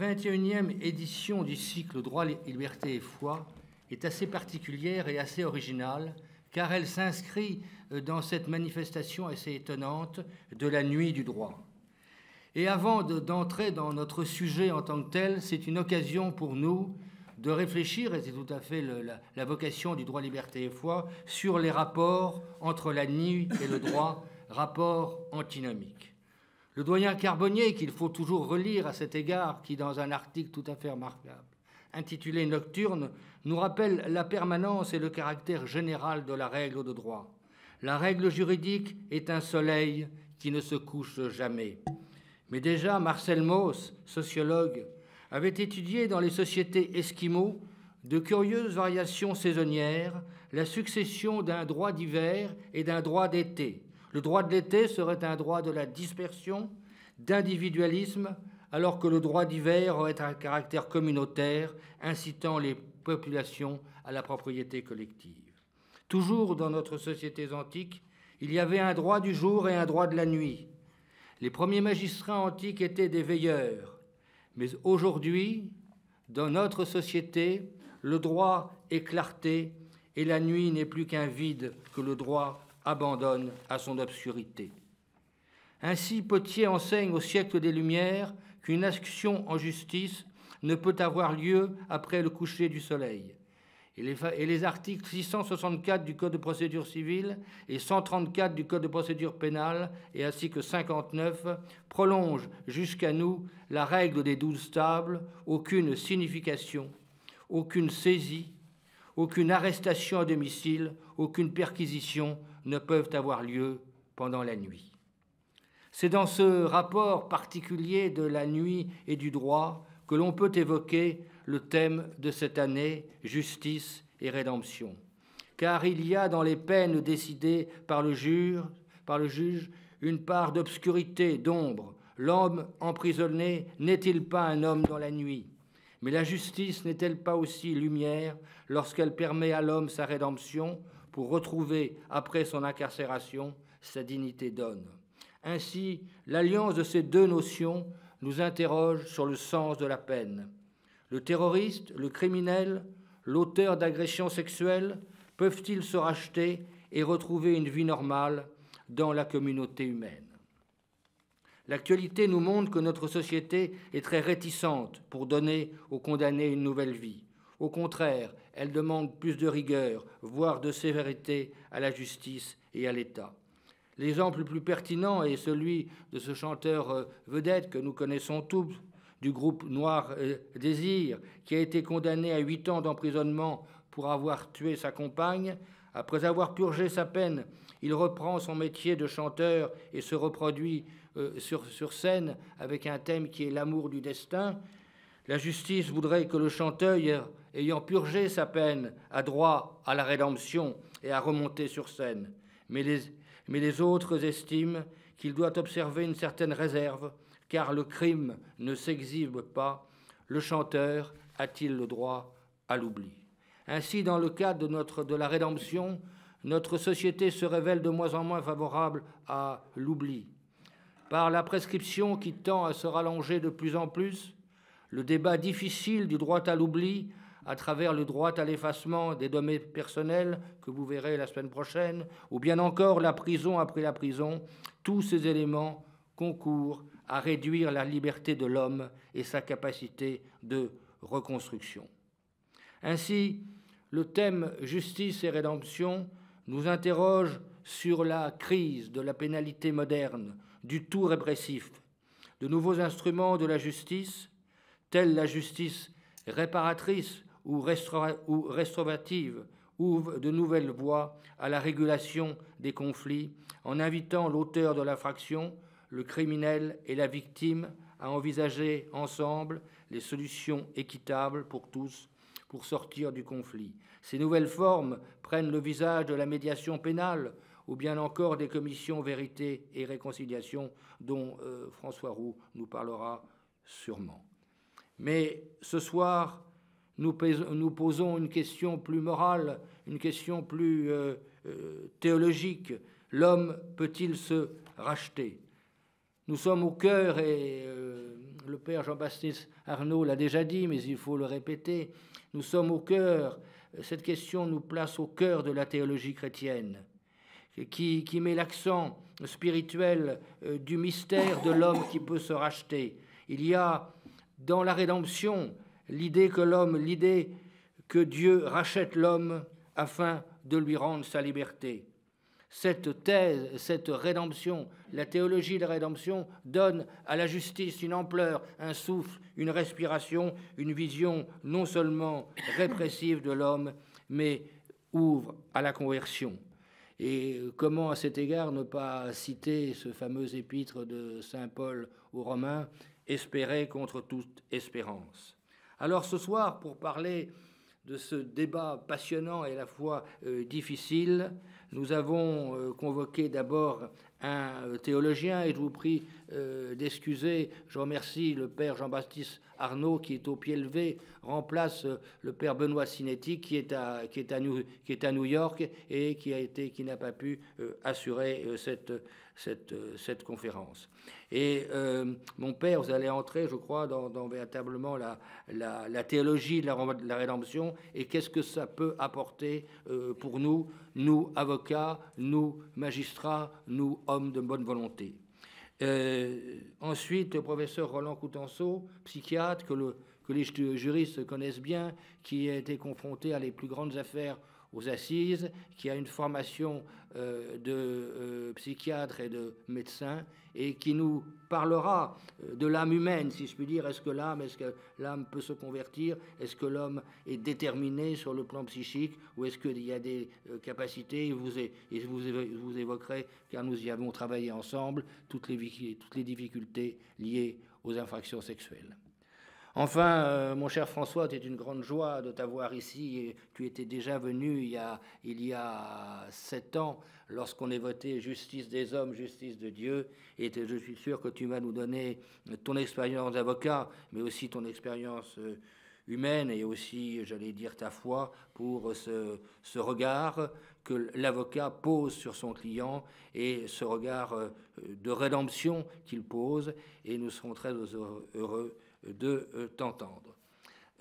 La 21e édition du cycle Droit, Liberté et Foi est assez particulière et assez originale, car elle s'inscrit euh, dans cette manifestation assez étonnante de la nuit du droit. Et avant d'entrer dans notre sujet en tant que tel, c'est une occasion pour nous de réfléchir, et c'est tout à fait la, la, vocation du droit, liberté et foi, sur les rapports entre la nuit et le droit, rapports antinomiques. Le doyen Carbonnier, qu'il faut toujours relire à cet égard, qui, dans un article tout à fait remarquable, intitulé Nocturne, nous rappelle la permanence et le caractère général de la règle de droit. La règle juridique est un soleil qui ne se couche jamais. Mais déjà, Marcel Mauss, sociologue, avait étudié dans les sociétés esquimaux de curieuses variations saisonnières, la succession d'un droit d'hiver et d'un droit d'été, le droit de l'été serait un droit de la dispersion, d'individualisme, alors que le droit d'hiver aurait un caractère communautaire, incitant les populations à la propriété collective. Toujours dans notre société antique, il y avait un droit du jour et un droit de la nuit. Les premiers magistrats antiques étaient des veilleurs, mais aujourd'hui, dans notre société, le droit est clarté et la nuit n'est plus qu'un vide que le droit abandonne à son obscurité. Ainsi, Potier enseigne au siècle des Lumières qu'une action en justice ne peut avoir lieu après le coucher du soleil. Et les, articles 664 du Code de procédure civile et 134 du Code de procédure pénale, et ainsi que 59, prolongent jusqu'à nous la règle des douze tables, aucune signification, aucune saisie, aucune arrestation à domicile, aucune perquisition, ne peuvent avoir lieu pendant la nuit. C'est dans ce rapport particulier de la nuit et du droit que l'on peut évoquer le thème de cette année, justice et rédemption. Car il y a dans les peines décidées par le juge, par le juge une part d'obscurité, d'ombre. L'homme emprisonné n'est-il pas un homme dans la nuit Mais la justice n'est-elle pas aussi lumière lorsqu'elle permet à l'homme sa rédemption pour retrouver, après son incarcération, sa dignité d'homme. Ainsi, l'alliance de ces deux notions nous interroge sur le sens de la peine. Le terroriste, le criminel, l'auteur d'agressions sexuelles peuvent-ils se racheter et retrouver une vie normale dans la communauté humaine L'actualité nous montre que notre société est très réticente pour donner aux condamnés une nouvelle vie. Au contraire, elle demande plus de rigueur, voire de sévérité à la justice et à l'État. L'exemple le plus pertinent est celui de ce chanteur euh, vedette que nous connaissons tous, du groupe Noir euh, Désir, qui a été condamné à huit ans d'emprisonnement pour avoir tué sa compagne. Après avoir purgé sa peine, il reprend son métier de chanteur et se reproduit euh, sur, sur scène avec un thème qui est l'amour du destin. La justice voudrait que le chanteur ayant purgé sa peine, a droit à la rédemption et à remonter sur scène. Mais les, autres estiment qu'il doit observer une certaine réserve, car le crime ne s'exhibe pas. Le chanteur a-t-il le droit à l'oubli Ainsi, dans le cadre de, de la rédemption, notre société se révèle de moins en moins favorable à l'oubli. Par la prescription qui tend à se rallonger de plus en plus, le débat difficile du droit à l'oubli à travers le droit à l'effacement des données personnelles que vous verrez la semaine prochaine, ou bien encore la prison après la prison, tous ces éléments concourent à réduire la liberté de l'homme et sa capacité de reconstruction. Ainsi, le thème justice et rédemption nous interroge sur la crise de la pénalité moderne, du tout répressif, de nouveaux instruments de la justice, tels la justice réparatrice ou, restaura ou restaurative ouvre de nouvelles voies à la régulation des conflits en invitant l'auteur de l'infraction, le criminel et la victime à envisager ensemble les solutions équitables pour tous pour sortir du conflit. Ces nouvelles formes prennent le visage de la médiation pénale ou bien encore des commissions vérité et réconciliation dont euh, François Roux nous parlera sûrement. Mais ce soir, nous, posons une question plus morale, une question plus euh, euh, théologique. L'homme peut-il se racheter Nous sommes au cœur, et euh, le Père Jean-Baptiste Arnaud l'a déjà dit, mais il faut le répéter, nous sommes au cœur, cette question nous place au cœur de la théologie chrétienne, qui met l'accent spirituel du mystère de l'homme qui peut se racheter. Il y a dans la rédemption l'idée que l'homme, l'idée que Dieu rachète l'homme afin de lui rendre sa liberté. Cette thèse, cette rédemption, la théologie de la rédemption donne à la justice une ampleur, un souffle, une respiration, une vision non seulement répressive de l'homme, mais ouvre à la conversion. Et comment à cet égard ne pas citer ce fameux épître de Saint Paul aux Romains, Espérer contre toute espérance alors ce soir, pour parler de ce débat passionnant et à la fois euh, difficile, nous avons euh, convoqué d'abord un euh, théologien, et je vous prie euh, d'excuser, je remercie le père Jean-Baptiste Arnaud qui est au pied levé, remplace euh, le père Benoît Sinetti qui est à, qui est à, New, qui est à New York et qui a été, qui n'a pas pu assurer cette, cette, cette conférence. Et mon père, vous allez entrer, je crois, dans, véritablement la, la, la, théologie de la rédemption et qu'est-ce que ça peut apporter pour nous nous, avocats, nous, magistrats, nous, hommes de bonne volonté. Euh, ensuite, le professeur Roland Coutenceau, psychiatre que, le, que les juristes connaissent bien, qui a été confronté à les plus grandes affaires aux assises, qui a une formation euh, de euh, psychiatre et de médecin, et qui nous parlera euh, de l'âme humaine, si je puis dire. Est-ce que l'âme, est-ce que l'âme peut se convertir Est-ce que l'homme est déterminé sur le plan psychique Ou est-ce qu'il y a des capacités vous et je vous, évoquerai, car nous y avons travaillé ensemble, toutes les difficultés liées aux infractions sexuelles. Enfin, euh, mon cher François, c'est une grande joie de t'avoir ici. tu étais déjà venu il y a, sept ans lorsqu'on est voté justice des hommes, justice de Dieu. Et je suis sûr que tu vas nous donner ton expérience d'avocat, mais aussi ton expérience euh, humaine et aussi, j'allais dire, ta foi pour ce, ce regard que l'avocat pose sur son client et ce regard euh, de rédemption qu'il pose. Et nous serons très heureux de euh, t'entendre.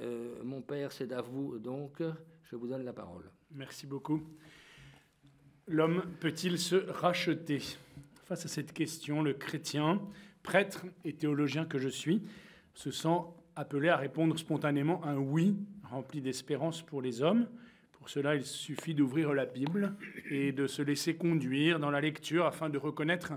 Euh, mon père, c'est à vous donc, je vous donne la parole. Merci beaucoup. L'homme peut-il se racheter Face à cette question, le chrétien, prêtre et théologien que je suis, se sent appelé à répondre spontanément un oui rempli d'espérance pour les hommes. Pour cela, il suffit d'ouvrir la Bible et de se laisser conduire dans la lecture afin de reconnaître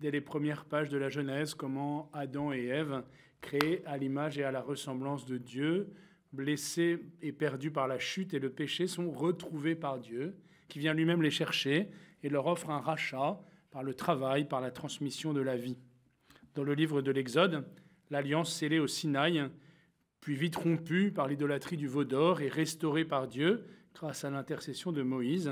dès les premières pages de la Genèse comment Adam et Ève créé à l'image et à la ressemblance de Dieu, blessés et perdus par la chute et le péché, sont retrouvés par Dieu, qui vient lui-même les chercher et leur offre un rachat par le travail, par la transmission de la vie. Dans le livre de l'Exode, l'alliance scellée au Sinaï, puis vite rompue par l'idolâtrie du veau d'or et restaurée par Dieu grâce à l'intercession de Moïse.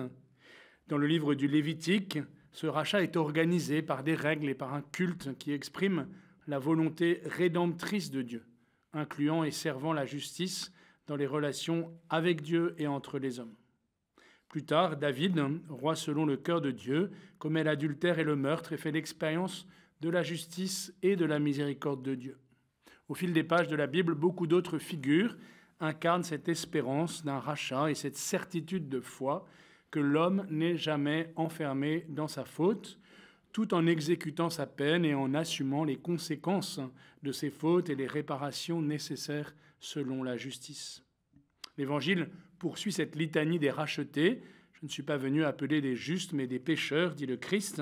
Dans le livre du Lévitique, ce rachat est organisé par des règles et par un culte qui exprime la volonté rédemptrice de Dieu, incluant et servant la justice dans les relations avec Dieu et entre les hommes. Plus tard, David, roi selon le cœur de Dieu, commet l'adultère et le meurtre et fait l'expérience de la justice et de la miséricorde de Dieu. Au fil des pages de la Bible, beaucoup d'autres figures incarnent cette espérance d'un rachat et cette certitude de foi que l'homme n'est jamais enfermé dans sa faute, tout en exécutant sa peine et en assumant les conséquences de ses fautes et les réparations nécessaires selon la justice. L'Évangile poursuit cette litanie des rachetés. Je ne suis pas venu appeler des justes, mais des pécheurs, dit le Christ.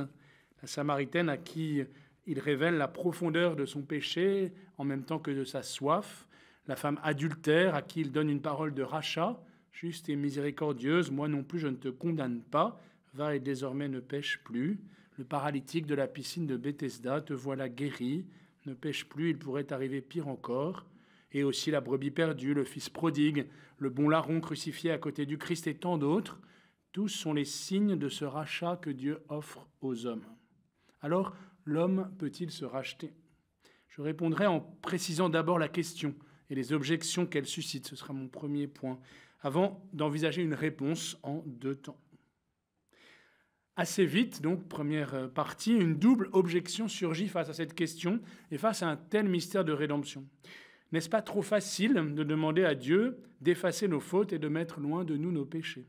La Samaritaine à qui il révèle la profondeur de son péché en même temps que de sa soif. La femme adultère à qui il donne une parole de rachat. Juste et miséricordieuse, moi non plus je ne te condamne pas. Va et désormais ne pêche plus le paralytique de la piscine de Bethesda, te voilà guéri, ne pêche plus, il pourrait arriver pire encore. Et aussi la brebis perdue, le fils prodigue, le bon larron crucifié à côté du Christ et tant d'autres, tous sont les signes de ce rachat que Dieu offre aux hommes. Alors, l'homme peut-il se racheter Je répondrai en précisant d'abord la question et les objections qu'elle suscite, ce sera mon premier point, avant d'envisager une réponse en deux temps. Assez vite, donc, première euh, partie, une double objection surgit face à cette question et face à un tel mystère de rédemption. N'est-ce pas trop facile de demander à Dieu d'effacer nos fautes et de mettre loin de nous nos péchés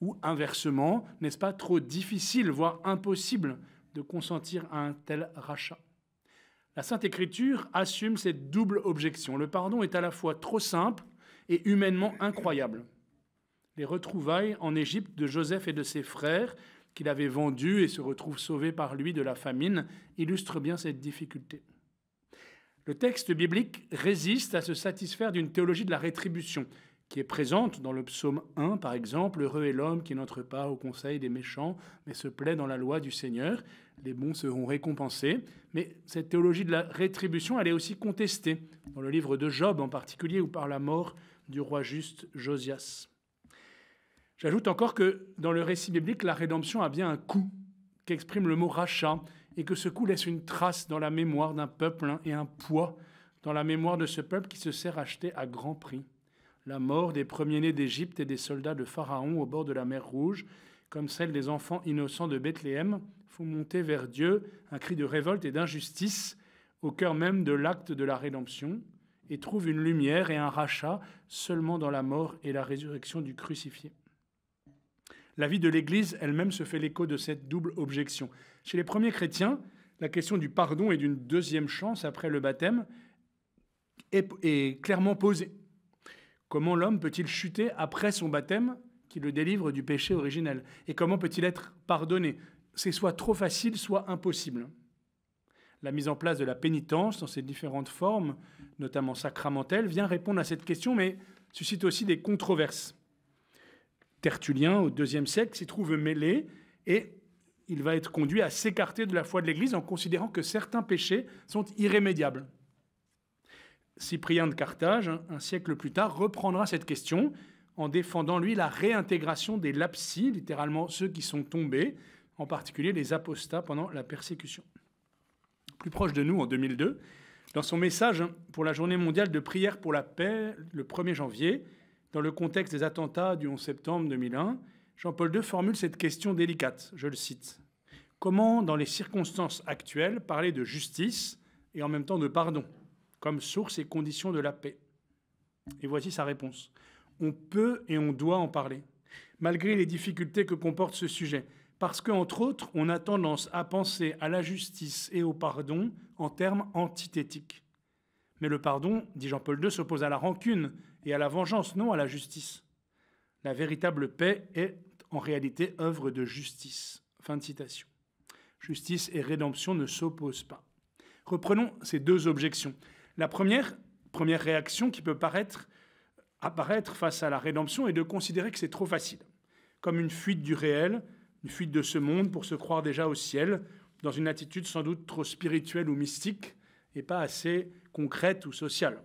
Ou inversement, n'est-ce pas trop difficile, voire impossible, de consentir à un tel rachat La Sainte Écriture assume cette double objection. Le pardon est à la fois trop simple et humainement incroyable. Les retrouvailles en Égypte de Joseph et de ses frères qu'il avait vendu et se retrouve sauvé par lui de la famine, illustre bien cette difficulté. Le texte biblique résiste à se satisfaire d'une théologie de la rétribution, qui est présente dans le psaume 1, par exemple, Heureux est l'homme qui n'entre pas au conseil des méchants, mais se plaît dans la loi du Seigneur, les bons seront récompensés. Mais cette théologie de la rétribution, elle est aussi contestée, dans le livre de Job en particulier, ou par la mort du roi juste Josias. J'ajoute encore que dans le récit biblique, la rédemption a bien un coût qu'exprime le mot rachat et que ce coût laisse une trace dans la mémoire d'un peuple hein, et un poids dans la mémoire de ce peuple qui se sert racheté à grand prix. La mort des premiers-nés d'Égypte et des soldats de Pharaon au bord de la mer Rouge, comme celle des enfants innocents de Bethléem, font monter vers Dieu un cri de révolte et d'injustice au cœur même de l'acte de la rédemption et trouvent une lumière et un rachat seulement dans la mort et la résurrection du crucifié. La vie de l'Église elle-même se fait l'écho de cette double objection. Chez les premiers chrétiens, la question du pardon et d'une deuxième chance après le baptême est, clairement posée. Comment l'homme peut-il chuter après son baptême qui le délivre du péché originel Et comment peut-il être pardonné C'est soit trop facile, soit impossible. La mise en place de la pénitence dans ses différentes formes, notamment sacramentelle, vient répondre à cette question, mais suscite aussi des controverses. Tertullien, au IIe siècle, s'y trouve mêlé et il va être conduit à s'écarter de la foi de l'Église en considérant que certains péchés sont irrémédiables. Cyprien de Carthage, un siècle plus tard, reprendra cette question en défendant, lui, la réintégration des lapsis, littéralement ceux qui sont tombés, en particulier les apostats pendant la persécution. Plus proche de nous, en 2002, dans son message pour la journée mondiale de prière pour la paix, le 1er janvier, dans le contexte des attentats du 11 septembre 2001, Jean-Paul II formule cette question délicate, je le cite. Comment, dans les circonstances actuelles, parler de justice et en même temps de pardon, comme source et condition de la paix Et voici sa réponse. On peut et on doit en parler, malgré les difficultés que comporte ce sujet, parce qu'entre autres, on a tendance à penser à la justice et au pardon en termes antithétiques. Mais le pardon, dit Jean-Paul II, s'oppose à la rancune, et à la vengeance, non à la justice. La véritable paix est en réalité œuvre de justice. Fin de citation. Justice et rédemption ne s'opposent pas. Reprenons ces deux objections. La première, première réaction qui peut apparaître face à la rédemption est de considérer que c'est trop facile, comme une fuite du réel, une fuite de ce monde pour se croire déjà au ciel, dans une attitude sans doute trop spirituelle ou mystique et pas assez concrète ou sociale.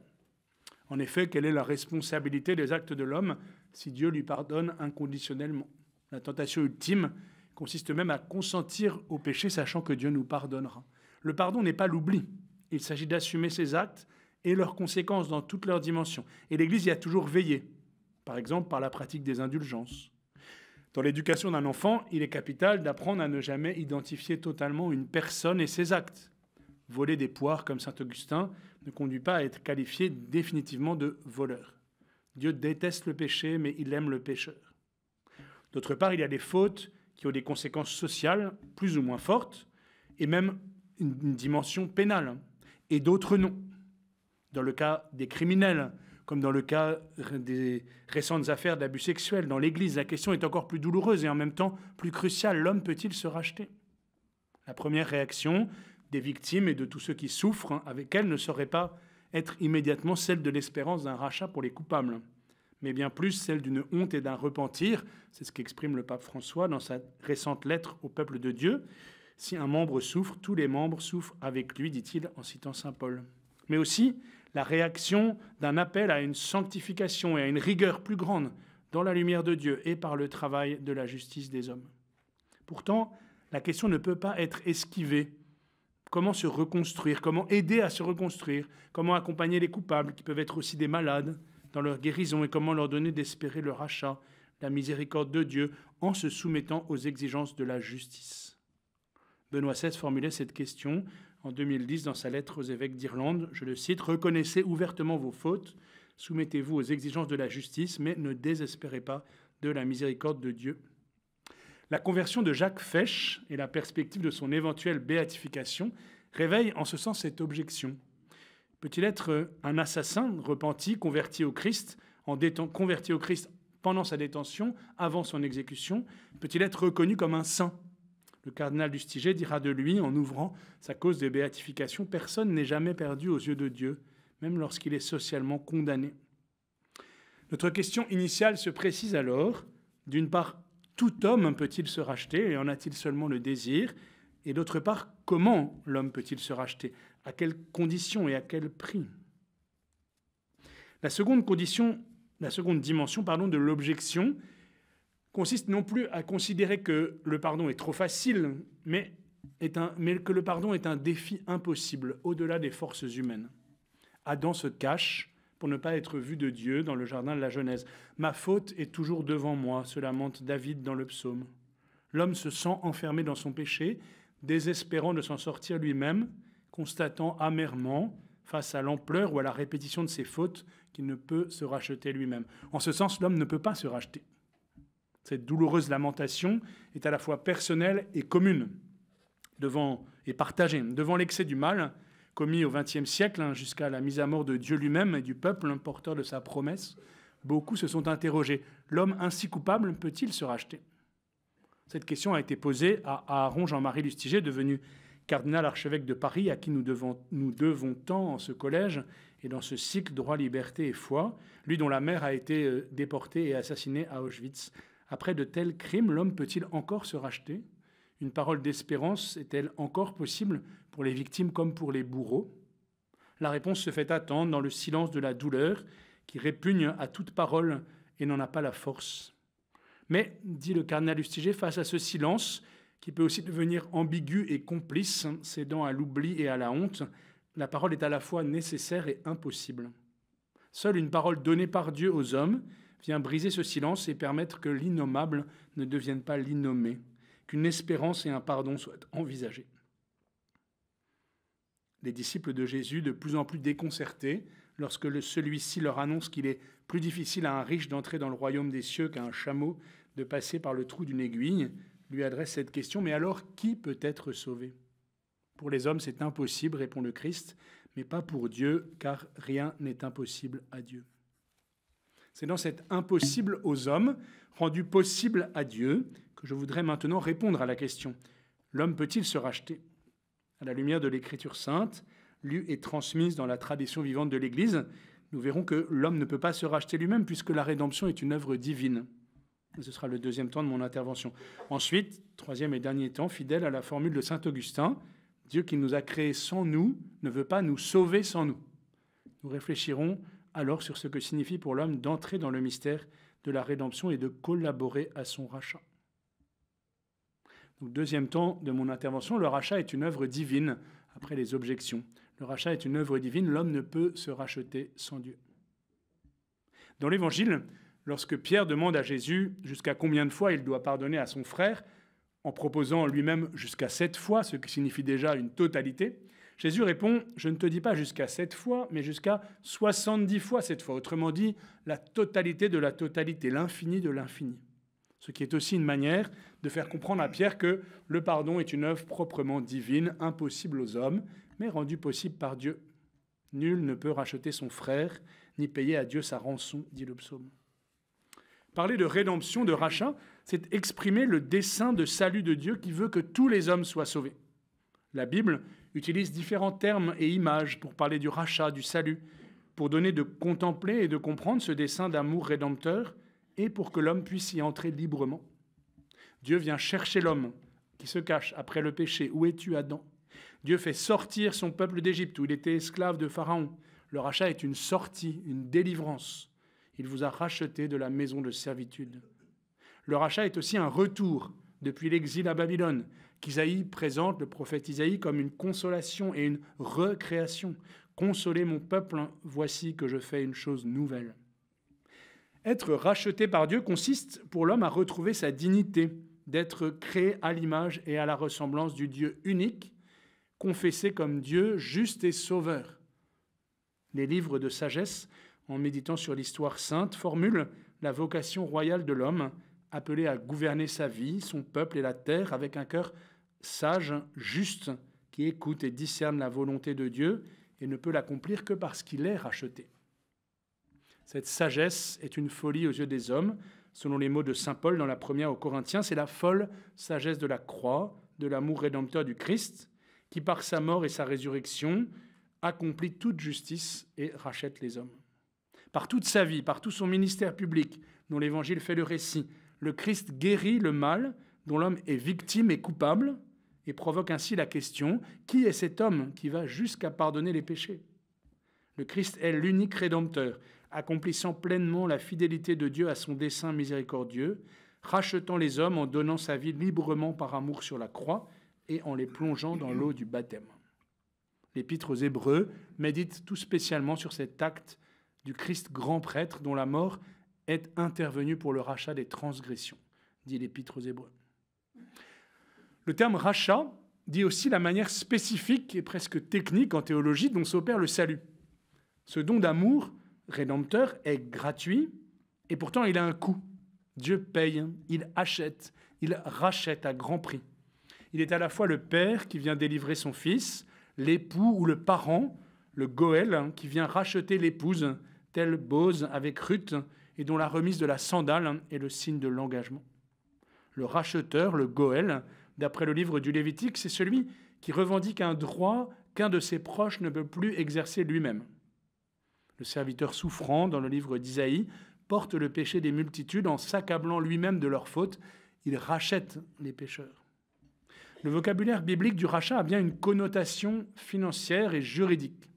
En effet, quelle est la responsabilité des actes de l'homme si Dieu lui pardonne inconditionnellement La tentation ultime consiste même à consentir au péché sachant que Dieu nous pardonnera. Le pardon n'est pas l'oubli, il s'agit d'assumer ses actes et leurs conséquences dans toutes leurs dimensions. Et l'Église y a toujours veillé, par exemple par la pratique des indulgences. Dans l'éducation d'un enfant, il est capital d'apprendre à ne jamais identifier totalement une personne et ses actes. Voler des poires comme Saint Augustin ne conduit pas à être qualifié définitivement de voleur. Dieu déteste le péché, mais il aime le pécheur. D'autre part, il y a des fautes qui ont des conséquences sociales plus ou moins fortes, et même une dimension pénale, et d'autres non. Dans le cas des criminels, comme dans le cas des récentes affaires d'abus sexuels dans l'Église, la question est encore plus douloureuse et en même temps plus cruciale. L'homme peut-il se racheter La première réaction, des victimes et de tous ceux qui souffrent hein, avec elles ne saurait pas être immédiatement celle de l'espérance d'un rachat pour les coupables, mais bien plus celle d'une honte et d'un repentir. C'est ce qu'exprime le pape François dans sa récente lettre au peuple de Dieu. Si un membre souffre, tous les membres souffrent avec lui, dit-il en citant Saint Paul. Mais aussi la réaction d'un appel à une sanctification et à une rigueur plus grande dans la lumière de Dieu et par le travail de la justice des hommes. Pourtant, la question ne peut pas être esquivée comment se reconstruire, comment aider à se reconstruire, comment accompagner les coupables qui peuvent être aussi des malades dans leur guérison et comment leur donner d'espérer le rachat, la miséricorde de Dieu en se soumettant aux exigences de la justice. Benoît XVI formulait cette question en 2010 dans sa lettre aux évêques d'Irlande. Je le cite, Reconnaissez ouvertement vos fautes, soumettez-vous aux exigences de la justice, mais ne désespérez pas de la miséricorde de Dieu. La conversion de Jacques Fesch et la perspective de son éventuelle béatification réveillent en ce sens cette objection. Peut-il être un assassin repenti, converti au Christ, converti au Christ pendant sa détention, avant son exécution Peut-il être reconnu comme un saint Le cardinal du dira de lui, en ouvrant sa cause de béatification, Personne n'est jamais perdu aux yeux de Dieu, même lorsqu'il est socialement condamné. Notre question initiale se précise alors, d'une part tout homme peut-il se racheter et en a-t-il seulement le désir Et d'autre part, comment l'homme peut-il se racheter À quelles conditions et à quel prix La seconde condition, la seconde dimension, pardon, de l'objection consiste non plus à considérer que le pardon est trop facile, mais, est un, mais que le pardon est un défi impossible au-delà des forces humaines. Adam se cache pour ne pas être vu de Dieu dans le jardin de la Genèse. Ma faute est toujours devant moi, se lamente David dans le psaume. L'homme se sent enfermé dans son péché, désespérant de s'en sortir lui-même, constatant amèrement, face à l'ampleur ou à la répétition de ses fautes, qu'il ne peut se racheter lui-même. En ce sens, l'homme ne peut pas se racheter. Cette douloureuse lamentation est à la fois personnelle et commune devant, et partagée. Devant l'excès du mal, commis au XXe siècle, hein, jusqu'à la mise à mort de Dieu lui-même et du peuple, hein, porteur de sa promesse, beaucoup se sont interrogés. L'homme ainsi coupable peut-il se racheter Cette question a été posée à Aaron Jean-Marie Lustiger, devenu cardinal archevêque de Paris, à qui nous devons, nous devons tant en ce collège et dans ce cycle droit, liberté et foi, lui dont la mère a été euh, déportée et assassinée à Auschwitz. Après de tels crimes, l'homme peut-il encore se racheter Une parole d'espérance est-elle encore possible pour les victimes comme pour les bourreaux. La réponse se fait attendre dans le silence de la douleur qui répugne à toute parole et n'en a pas la force. Mais, dit le cardinal Lustiger, face à ce silence, qui peut aussi devenir ambigu et complice, cédant à l'oubli et à la honte, la parole est à la fois nécessaire et impossible. Seule une parole donnée par Dieu aux hommes vient briser ce silence et permettre que l'innommable ne devienne pas l'innommé, qu'une espérance et un pardon soient envisagés les disciples de Jésus de plus en plus déconcertés lorsque celui-ci leur annonce qu'il est plus difficile à un riche d'entrer dans le royaume des cieux qu'à un chameau de passer par le trou d'une aiguille, lui adresse cette question, mais alors qui peut être sauvé Pour les hommes, c'est impossible, répond le Christ, mais pas pour Dieu, car rien n'est impossible à Dieu. C'est dans cet impossible aux hommes, rendu possible à Dieu, que je voudrais maintenant répondre à la question. L'homme peut-il se racheter à la lumière de l'Écriture sainte, lue et transmise dans la tradition vivante de l'Église, nous verrons que l'homme ne peut pas se racheter lui-même puisque la rédemption est une œuvre divine. Ce sera le deuxième temps de mon intervention. Ensuite, troisième et dernier temps, fidèle à la formule de Saint Augustin, Dieu qui nous a créés sans nous ne veut pas nous sauver sans nous. Nous réfléchirons alors sur ce que signifie pour l'homme d'entrer dans le mystère de la rédemption et de collaborer à son rachat deuxième temps de mon intervention, le rachat est une œuvre divine, après les objections. Le rachat est une œuvre divine, l'homme ne peut se racheter sans Dieu. Dans l'Évangile, lorsque Pierre demande à Jésus jusqu'à combien de fois il doit pardonner à son frère, en proposant lui-même jusqu'à sept fois, ce qui signifie déjà une totalité, Jésus répond Je ne te dis pas jusqu'à sept fois, mais jusqu'à soixante-dix fois cette fois. Autrement dit, la totalité de la totalité, l'infini de l'infini ce qui est aussi une manière de faire comprendre à Pierre que le pardon est une œuvre proprement divine, impossible aux hommes, mais rendue possible par Dieu. Nul ne peut racheter son frère, ni payer à Dieu sa rançon, dit le psaume. Parler de rédemption, de rachat, c'est exprimer le dessein de salut de Dieu qui veut que tous les hommes soient sauvés. La Bible utilise différents termes et images pour parler du rachat, du salut, pour donner de contempler et de comprendre ce dessein d'amour rédempteur et pour que l'homme puisse y entrer librement. Dieu vient chercher l'homme qui se cache après le péché. Où es-tu, Adam Dieu fait sortir son peuple d'Égypte où il était esclave de Pharaon. Le rachat est une sortie, une délivrance. Il vous a racheté de la maison de servitude. Le rachat est aussi un retour depuis l'exil à Babylone, qu'Isaïe présente, le prophète Isaïe, comme une consolation et une recréation. Consolez mon peuple, hein. voici que je fais une chose nouvelle. Être racheté par Dieu consiste pour l'homme à retrouver sa dignité, d'être créé à l'image et à la ressemblance du Dieu unique, confessé comme Dieu juste et sauveur. Les livres de sagesse, en méditant sur l'histoire sainte, formulent la vocation royale de l'homme, appelé à gouverner sa vie, son peuple et la terre avec un cœur sage, juste, qui écoute et discerne la volonté de Dieu et ne peut l'accomplir que parce qu'il est racheté. Cette sagesse est une folie aux yeux des hommes. Selon les mots de Saint Paul dans la première aux Corinthiens, c'est la folle sagesse de la croix, de l'amour rédempteur du Christ, qui par sa mort et sa résurrection accomplit toute justice et rachète les hommes. Par toute sa vie, par tout son ministère public dont l'Évangile fait le récit, le Christ guérit le mal dont l'homme est victime et coupable, et provoque ainsi la question, qui est cet homme qui va jusqu'à pardonner les péchés Le Christ est l'unique rédempteur, accomplissant pleinement la fidélité de Dieu à son dessein miséricordieux, rachetant les hommes en donnant sa vie librement par amour sur la croix et en les plongeant dans l'eau du baptême. L'épître aux Hébreux médite tout spécialement sur cet acte du Christ grand prêtre dont la mort est intervenue pour le rachat des transgressions, dit l'épître aux Hébreux. Le terme rachat dit aussi la manière spécifique et presque technique en théologie dont s'opère le salut. Ce don d'amour rédempteur est gratuit et pourtant il a un coût. Dieu paye, il achète, il rachète à grand prix. Il est à la fois le père qui vient délivrer son fils, l'époux ou le parent, le goël hein, qui vient racheter l'épouse, telle Bose avec Ruth, et dont la remise de la sandale est le signe de l'engagement. Le racheteur, le goël, d'après le livre du Lévitique, c'est celui qui revendique un droit qu'un de ses proches ne peut plus exercer lui-même. Le serviteur souffrant, dans le livre d'Isaïe, porte le péché des multitudes en s'accablant lui-même de leurs fautes. Il rachète les pécheurs. Le vocabulaire biblique du rachat a bien une connotation financière et juridique.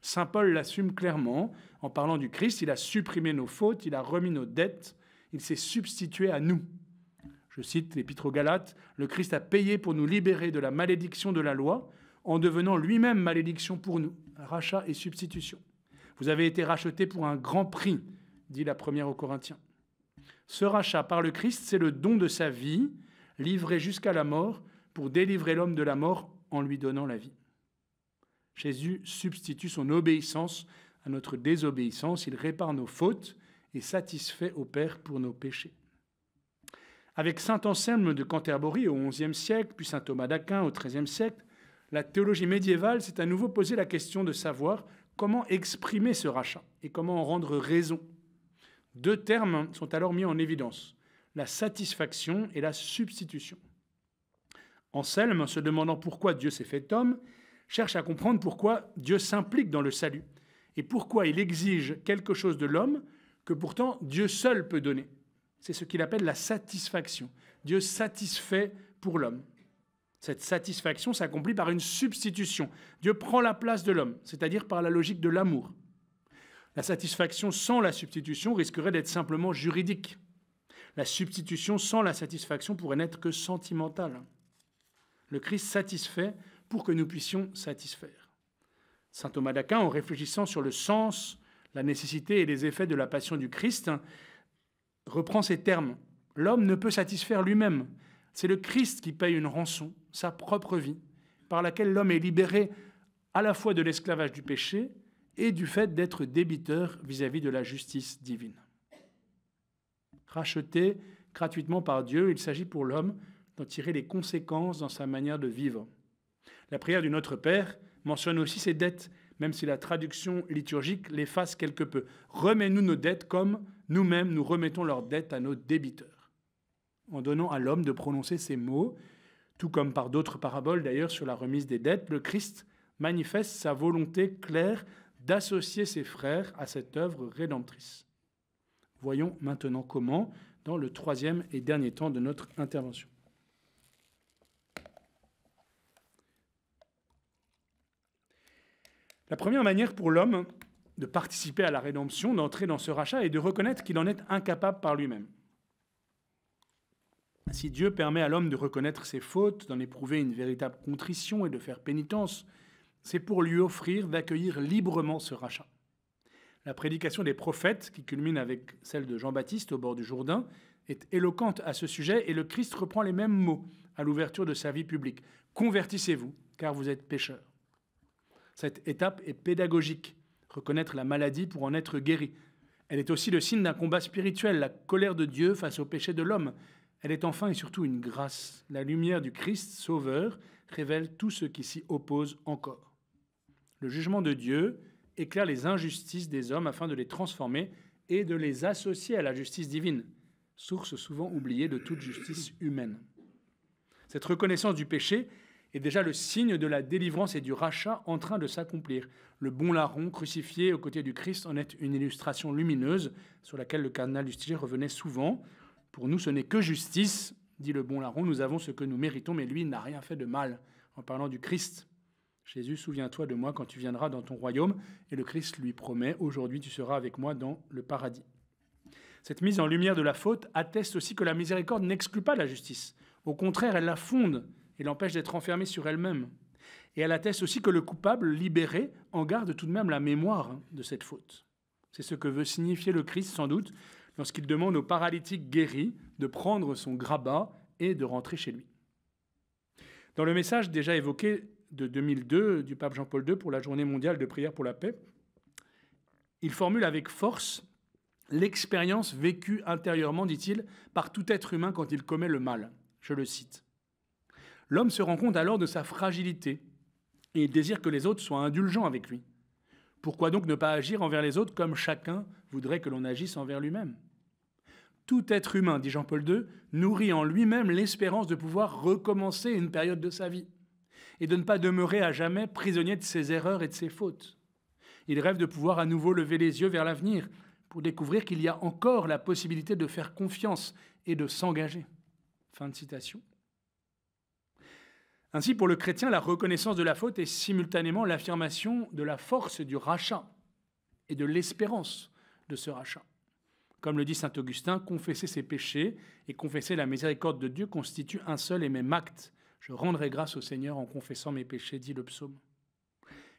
Saint Paul l'assume clairement. En parlant du Christ, il a supprimé nos fautes, il a remis nos dettes, il s'est substitué à nous. Je cite l'Épître aux Galates, le Christ a payé pour nous libérer de la malédiction de la loi en devenant lui-même malédiction pour nous, rachat et substitution. Vous avez été racheté pour un grand prix, dit la première aux Corinthiens. Ce rachat par le Christ, c'est le don de sa vie, livré jusqu'à la mort, pour délivrer l'homme de la mort en lui donnant la vie. Jésus substitue son obéissance à notre désobéissance, il répare nos fautes et satisfait au Père pour nos péchés. Avec saint Anselme de Canterbury au XIe siècle, puis saint Thomas d'Aquin au XIIIe siècle, la théologie médiévale s'est à nouveau posée la question de savoir Comment exprimer ce rachat et comment en rendre raison Deux termes sont alors mis en évidence, la satisfaction et la substitution. Anselme, se demandant pourquoi Dieu s'est fait homme, cherche à comprendre pourquoi Dieu s'implique dans le salut et pourquoi il exige quelque chose de l'homme que pourtant Dieu seul peut donner. C'est ce qu'il appelle la satisfaction. Dieu satisfait pour l'homme. Cette satisfaction s'accomplit par une substitution. Dieu prend la place de l'homme, c'est-à-dire par la logique de l'amour. La satisfaction sans la substitution risquerait d'être simplement juridique. La substitution sans la satisfaction pourrait n'être que sentimentale. Le Christ satisfait pour que nous puissions satisfaire. Saint Thomas d'Aquin, en réfléchissant sur le sens, la nécessité et les effets de la passion du Christ, reprend ces termes. L'homme ne peut satisfaire lui-même. C'est le Christ qui paye une rançon sa propre vie, par laquelle l'homme est libéré à la fois de l'esclavage du péché et du fait d'être débiteur vis-à-vis de la justice divine. Racheté gratuitement par Dieu, il s'agit pour l'homme d'en tirer les conséquences dans sa manière de vivre. La prière du Notre Père mentionne aussi ses dettes, même si la traduction liturgique l'efface quelque peu. Remets-nous nos dettes comme nous-mêmes nous remettons leurs dettes à nos débiteurs. En donnant à l'homme de prononcer ces mots, tout comme par d'autres paraboles d'ailleurs sur la remise des dettes, le Christ manifeste sa volonté claire d'associer ses frères à cette œuvre rédemptrice. Voyons maintenant comment dans le troisième et dernier temps de notre intervention. La première manière pour l'homme de participer à la rédemption, d'entrer dans ce rachat, est de reconnaître qu'il en est incapable par lui-même. Si Dieu permet à l'homme de reconnaître ses fautes, d'en éprouver une véritable contrition et de faire pénitence, c'est pour lui offrir d'accueillir librement ce rachat. La prédication des prophètes, qui culmine avec celle de Jean-Baptiste au bord du Jourdain, est éloquente à ce sujet et le Christ reprend les mêmes mots à l'ouverture de sa vie publique. Convertissez-vous, car vous êtes pécheurs. Cette étape est pédagogique. Reconnaître la maladie pour en être guéri. Elle est aussi le signe d'un combat spirituel, la colère de Dieu face au péché de l'homme, elle est enfin et surtout une grâce. La lumière du Christ Sauveur révèle tout ce qui s'y oppose encore. Le jugement de Dieu éclaire les injustices des hommes afin de les transformer et de les associer à la justice divine, source souvent oubliée de toute justice humaine. Cette reconnaissance du péché est déjà le signe de la délivrance et du rachat en train de s'accomplir. Le bon larron crucifié aux côtés du Christ en est une illustration lumineuse sur laquelle le cardinal du revenait souvent pour nous, ce n'est que justice, dit le bon larron, nous avons ce que nous méritons, mais lui n'a rien fait de mal. En parlant du Christ, Jésus, souviens-toi de moi quand tu viendras dans ton royaume, et le Christ lui promet, aujourd'hui tu seras avec moi dans le paradis. Cette mise en lumière de la faute atteste aussi que la miséricorde n'exclut pas la justice. Au contraire, elle la fonde et l'empêche d'être enfermée sur elle-même. Et elle atteste aussi que le coupable libéré en garde tout de même la mémoire de cette faute. C'est ce que veut signifier le Christ sans doute lorsqu'il demande aux paralytiques guéris de prendre son grabat et de rentrer chez lui. Dans le message déjà évoqué de 2002 du pape Jean-Paul II pour la journée mondiale de prière pour la paix, il formule avec force l'expérience vécue intérieurement, dit-il, par tout être humain quand il commet le mal. Je le cite. L'homme se rend compte alors de sa fragilité et il désire que les autres soient indulgents avec lui. Pourquoi donc ne pas agir envers les autres comme chacun voudrait que l'on agisse envers lui-même tout être humain, dit Jean-Paul II, nourrit en lui-même l'espérance de pouvoir recommencer une période de sa vie et de ne pas demeurer à jamais prisonnier de ses erreurs et de ses fautes. Il rêve de pouvoir à nouveau lever les yeux vers l'avenir pour découvrir qu'il y a encore la possibilité de faire confiance et de s'engager. Fin de citation. Ainsi, pour le chrétien, la reconnaissance de la faute est simultanément l'affirmation de la force du rachat et de l'espérance de ce rachat. Comme le dit saint Augustin, confesser ses péchés et confesser la miséricorde de Dieu constitue un seul et même acte. Je rendrai grâce au Seigneur en confessant mes péchés, dit le psaume.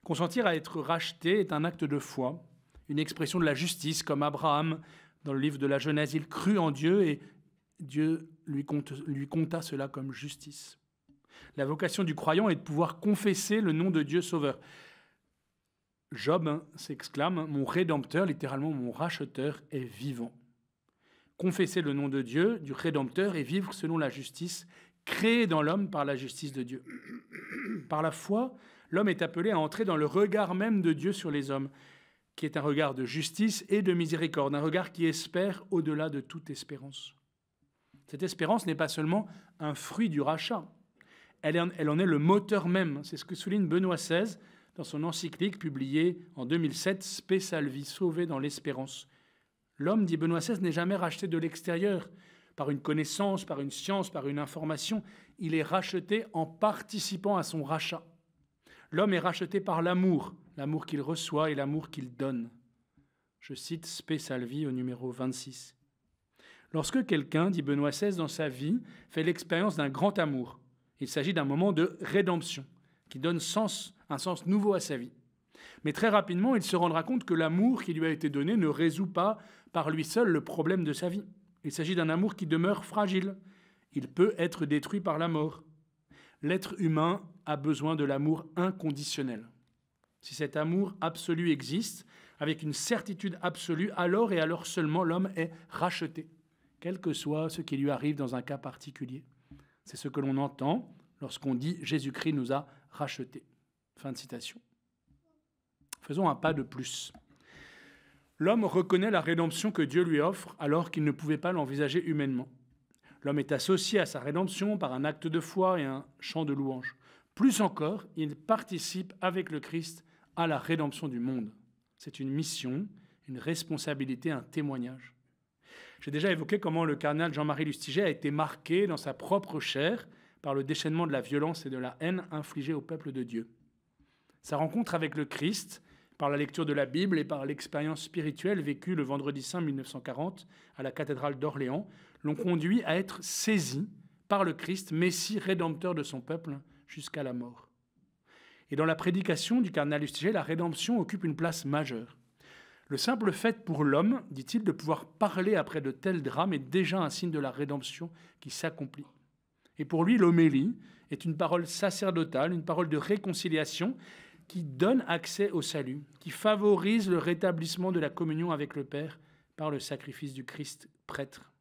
Consentir à être racheté est un acte de foi, une expression de la justice, comme Abraham, dans le livre de la Genèse, il crut en Dieu et Dieu lui, lui compta cela comme justice. La vocation du croyant est de pouvoir confesser le nom de Dieu Sauveur. Job hein, s'exclame Mon Rédempteur, littéralement mon racheteur, est vivant. Confesser le nom de Dieu, du Rédempteur, et vivre selon la justice créée dans l'homme par la justice de Dieu. Par la foi, l'homme est appelé à entrer dans le regard même de Dieu sur les hommes, qui est un regard de justice et de miséricorde, un regard qui espère au-delà de toute espérance. Cette espérance n'est pas seulement un fruit du rachat, elle en est le moteur même. C'est ce que souligne Benoît XVI dans son encyclique publié en 2007, Spé Salvi, sauvé dans l'espérance. L'homme, dit Benoît XVI, n'est jamais racheté de l'extérieur par une connaissance, par une science, par une information. Il est racheté en participant à son rachat. L'homme est racheté par l'amour, l'amour qu'il reçoit et l'amour qu'il donne. Je cite Spé Salvi au numéro 26. Lorsque quelqu'un, dit Benoît XVI, dans sa vie, fait l'expérience d'un grand amour, il s'agit d'un moment de rédemption qui donne sens à un sens nouveau à sa vie. Mais très rapidement, il se rendra compte que l'amour qui lui a été donné ne résout pas par lui seul le problème de sa vie. Il s'agit d'un amour qui demeure fragile. Il peut être détruit par la mort. L'être humain a besoin de l'amour inconditionnel. Si cet amour absolu existe, avec une certitude absolue, alors et alors seulement l'homme est racheté, quel que soit ce qui lui arrive dans un cas particulier. C'est ce que l'on entend lorsqu'on dit Jésus-Christ nous a rachetés. Fin de citation. Faisons un pas de plus. L'homme reconnaît la rédemption que Dieu lui offre alors qu'il ne pouvait pas l'envisager humainement. L'homme est associé à sa rédemption par un acte de foi et un chant de louange. Plus encore, il participe avec le Christ à la rédemption du monde. C'est une mission, une responsabilité, un témoignage. J'ai déjà évoqué comment le cardinal Jean-Marie Lustiger a été marqué dans sa propre chair par le déchaînement de la violence et de la haine infligée au peuple de Dieu. Sa rencontre avec le Christ, par la lecture de la Bible et par l'expérience spirituelle vécue le vendredi saint 1940 à la cathédrale d'Orléans, l'ont conduit à être saisi par le Christ, Messie rédempteur de son peuple jusqu'à la mort. Et dans la prédication du cardinal Lustiger, la rédemption occupe une place majeure. Le simple fait pour l'homme, dit-il, de pouvoir parler après de tels drames est déjà un signe de la rédemption qui s'accomplit. Et pour lui, l'homélie est une parole sacerdotale, une parole de réconciliation qui donne accès au salut, qui favorise le rétablissement de la communion avec le Père par le sacrifice du Christ prêtre.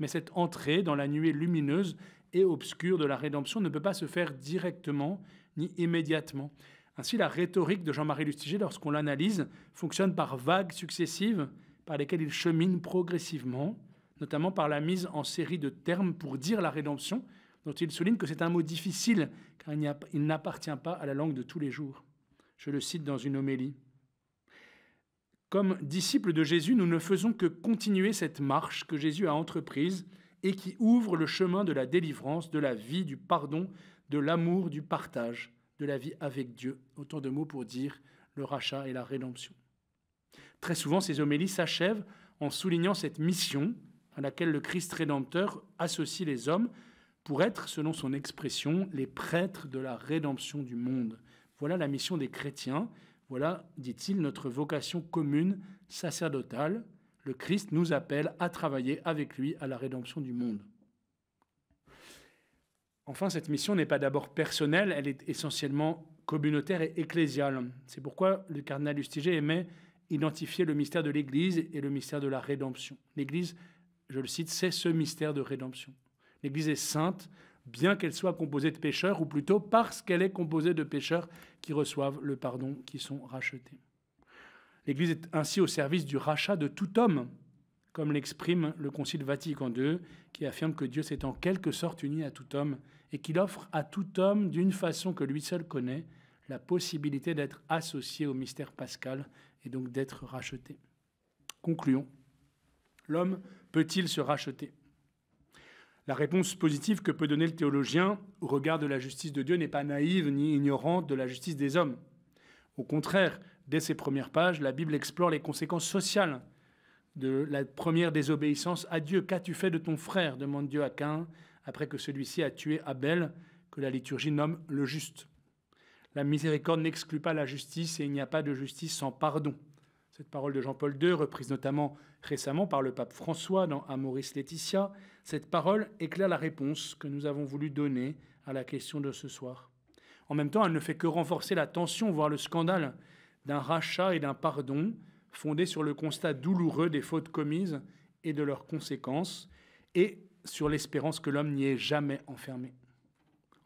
Mais cette entrée dans la nuée lumineuse et obscure de la rédemption ne peut pas se faire directement ni immédiatement. Ainsi, la rhétorique de Jean-Marie Lustiger, lorsqu'on l'analyse, fonctionne par vagues successives par lesquelles il chemine progressivement, notamment par la mise en série de termes pour dire la rédemption, dont il souligne que c'est un mot difficile car il n'appartient pas à la langue de tous les jours. Je le cite dans une homélie. Comme disciples de Jésus, nous ne faisons que continuer cette marche que Jésus a entreprise et qui ouvre le chemin de la délivrance, de la vie, du pardon, de l'amour, du partage, de la vie avec Dieu. Autant de mots pour dire le rachat et la rédemption. Très souvent, ces homélies s'achèvent en soulignant cette mission à laquelle le Christ rédempteur associe les hommes pour être, selon son expression, les prêtres de la rédemption du monde. Voilà la mission des chrétiens, voilà, dit-il, notre vocation commune, sacerdotale. Le Christ nous appelle à travailler avec lui à la rédemption du monde. Enfin, cette mission n'est pas d'abord personnelle, elle est essentiellement communautaire et ecclésiale. C'est pourquoi le cardinal Lustiger aimait identifier le mystère de l'Église et le mystère de la rédemption. L'Église, je le cite, c'est ce mystère de rédemption. L'Église est sainte, bien qu'elle soit composée de pécheurs, ou plutôt parce qu'elle est composée de pécheurs qui reçoivent le pardon, qui sont rachetés. L'Église est ainsi au service du rachat de tout homme, comme l'exprime le Concile Vatican II, qui affirme que Dieu s'est en quelque sorte uni à tout homme et qu'il offre à tout homme, d'une façon que lui seul connaît, la possibilité d'être associé au mystère pascal et donc d'être racheté. Concluons. L'homme peut-il se racheter la réponse positive que peut donner le théologien au regard de la justice de Dieu n'est pas naïve ni ignorante de la justice des hommes. Au contraire, dès ses premières pages, la Bible explore les conséquences sociales de la première désobéissance à Dieu. Qu'as-tu fait de ton frère demande Dieu à Cain après que celui-ci a tué Abel, que la liturgie nomme le juste. La miséricorde n'exclut pas la justice et il n'y a pas de justice sans pardon. Cette parole de Jean-Paul II, reprise notamment récemment par le pape François dans Amoris Laetitia, cette parole éclaire la réponse que nous avons voulu donner à la question de ce soir. En même temps, elle ne fait que renforcer la tension, voire le scandale, d'un rachat et d'un pardon fondé sur le constat douloureux des fautes commises et de leurs conséquences, et sur l'espérance que l'homme n'y est jamais enfermé.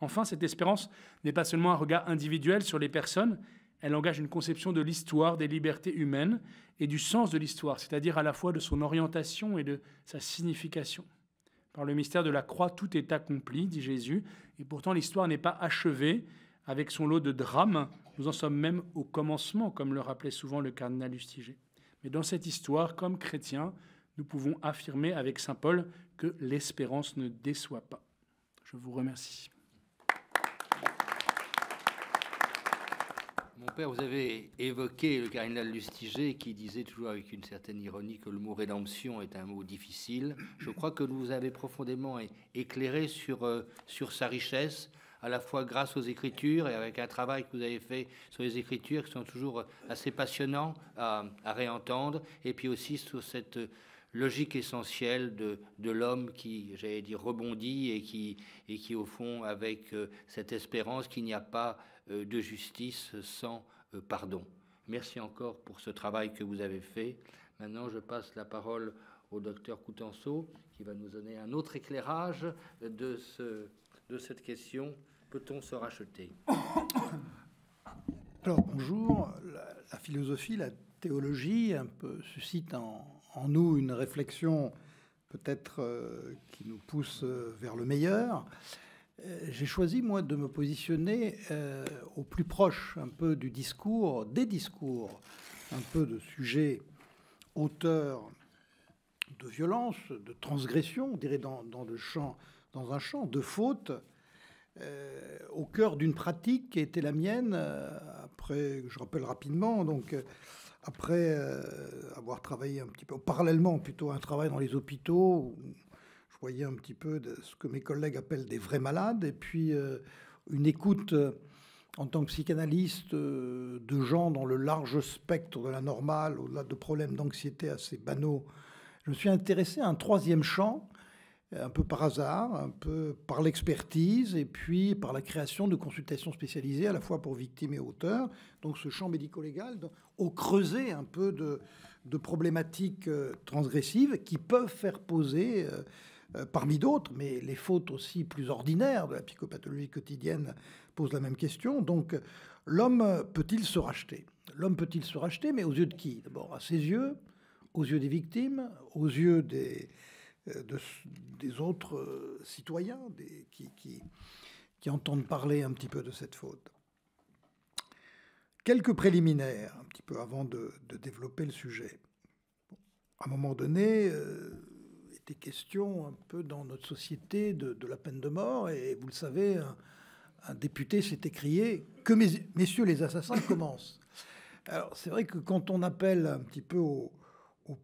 Enfin, cette espérance n'est pas seulement un regard individuel sur les personnes, elle engage une conception de l'histoire des libertés humaines et du sens de l'histoire, c'est-à-dire à la fois de son orientation et de sa signification. Par le mystère de la croix, tout est accompli, dit Jésus, et pourtant l'histoire n'est pas achevée avec son lot de drames. Nous en sommes même au commencement, comme le rappelait souvent le cardinal Lustiger. Mais dans cette histoire, comme chrétiens, nous pouvons affirmer avec Saint Paul que l'espérance ne déçoit pas. Je vous remercie. Mon père, vous avez évoqué le cardinal Lustiger qui disait toujours avec une certaine ironie que le mot rédemption est un mot difficile. Je crois que vous avez profondément éclairé sur, euh, sur sa richesse, à la fois grâce aux Écritures et avec un travail que vous avez fait sur les Écritures qui sont toujours euh, assez passionnants à, réentendre, et puis aussi sur cette euh, logique essentielle de, de l'homme qui, j'allais dire, rebondit et qui, et qui, au fond, avec cette espérance qu'il n'y a pas euh, de justice sans euh, pardon. Merci encore pour ce travail que vous avez fait. Maintenant, je passe la parole au docteur Coutenceau, qui va nous donner un autre éclairage de, ce, de cette question. Peut-on se racheter Alors, bonjour. La, philosophie, la théologie un peu, suscite en, en nous une réflexion peut-être euh, qui nous pousse vers le meilleur. Euh, j'ai choisi, moi, de me positionner euh, au plus proche un peu du discours, des discours, un peu de sujets auteurs de violence, de transgression, on dirait dans, le champ, dans un champ de faute, euh, au cœur d'une pratique qui était la mienne, après, je rappelle rapidement, donc après avoir travaillé un petit peu, parallèlement plutôt un travail dans les hôpitaux, Voyez un petit peu de ce que mes collègues appellent des vrais malades, et puis euh, une écoute euh, en tant que psychanalyste euh, de gens dans le large spectre de la normale, au-delà de problèmes d'anxiété assez banaux. Je me suis intéressé à un troisième champ, un peu par hasard, un peu par l'expertise, et puis par la création de consultations spécialisées, à la fois pour victimes et auteurs. Donc ce champ médico-légal, au creuset un peu de, de problématiques transgressives qui peuvent faire poser euh, parmi d'autres, mais les fautes aussi plus ordinaires de la psychopathologie quotidienne posent la même question. Donc, l'homme peut-il se racheter L'homme peut-il se racheter, mais aux yeux de qui D'abord, à ses yeux, aux yeux des victimes, aux yeux des, euh, des autres euh, citoyens des, qui, qui, entendent parler un petit peu de cette faute. Quelques préliminaires, un petit peu avant de, développer le sujet. à un moment donné, des question un peu dans notre société de, la peine de mort. Et vous le savez, un, député s'est écrié que mes, messieurs les assassins commencent. Alors c'est vrai que quand on appelle un petit peu au,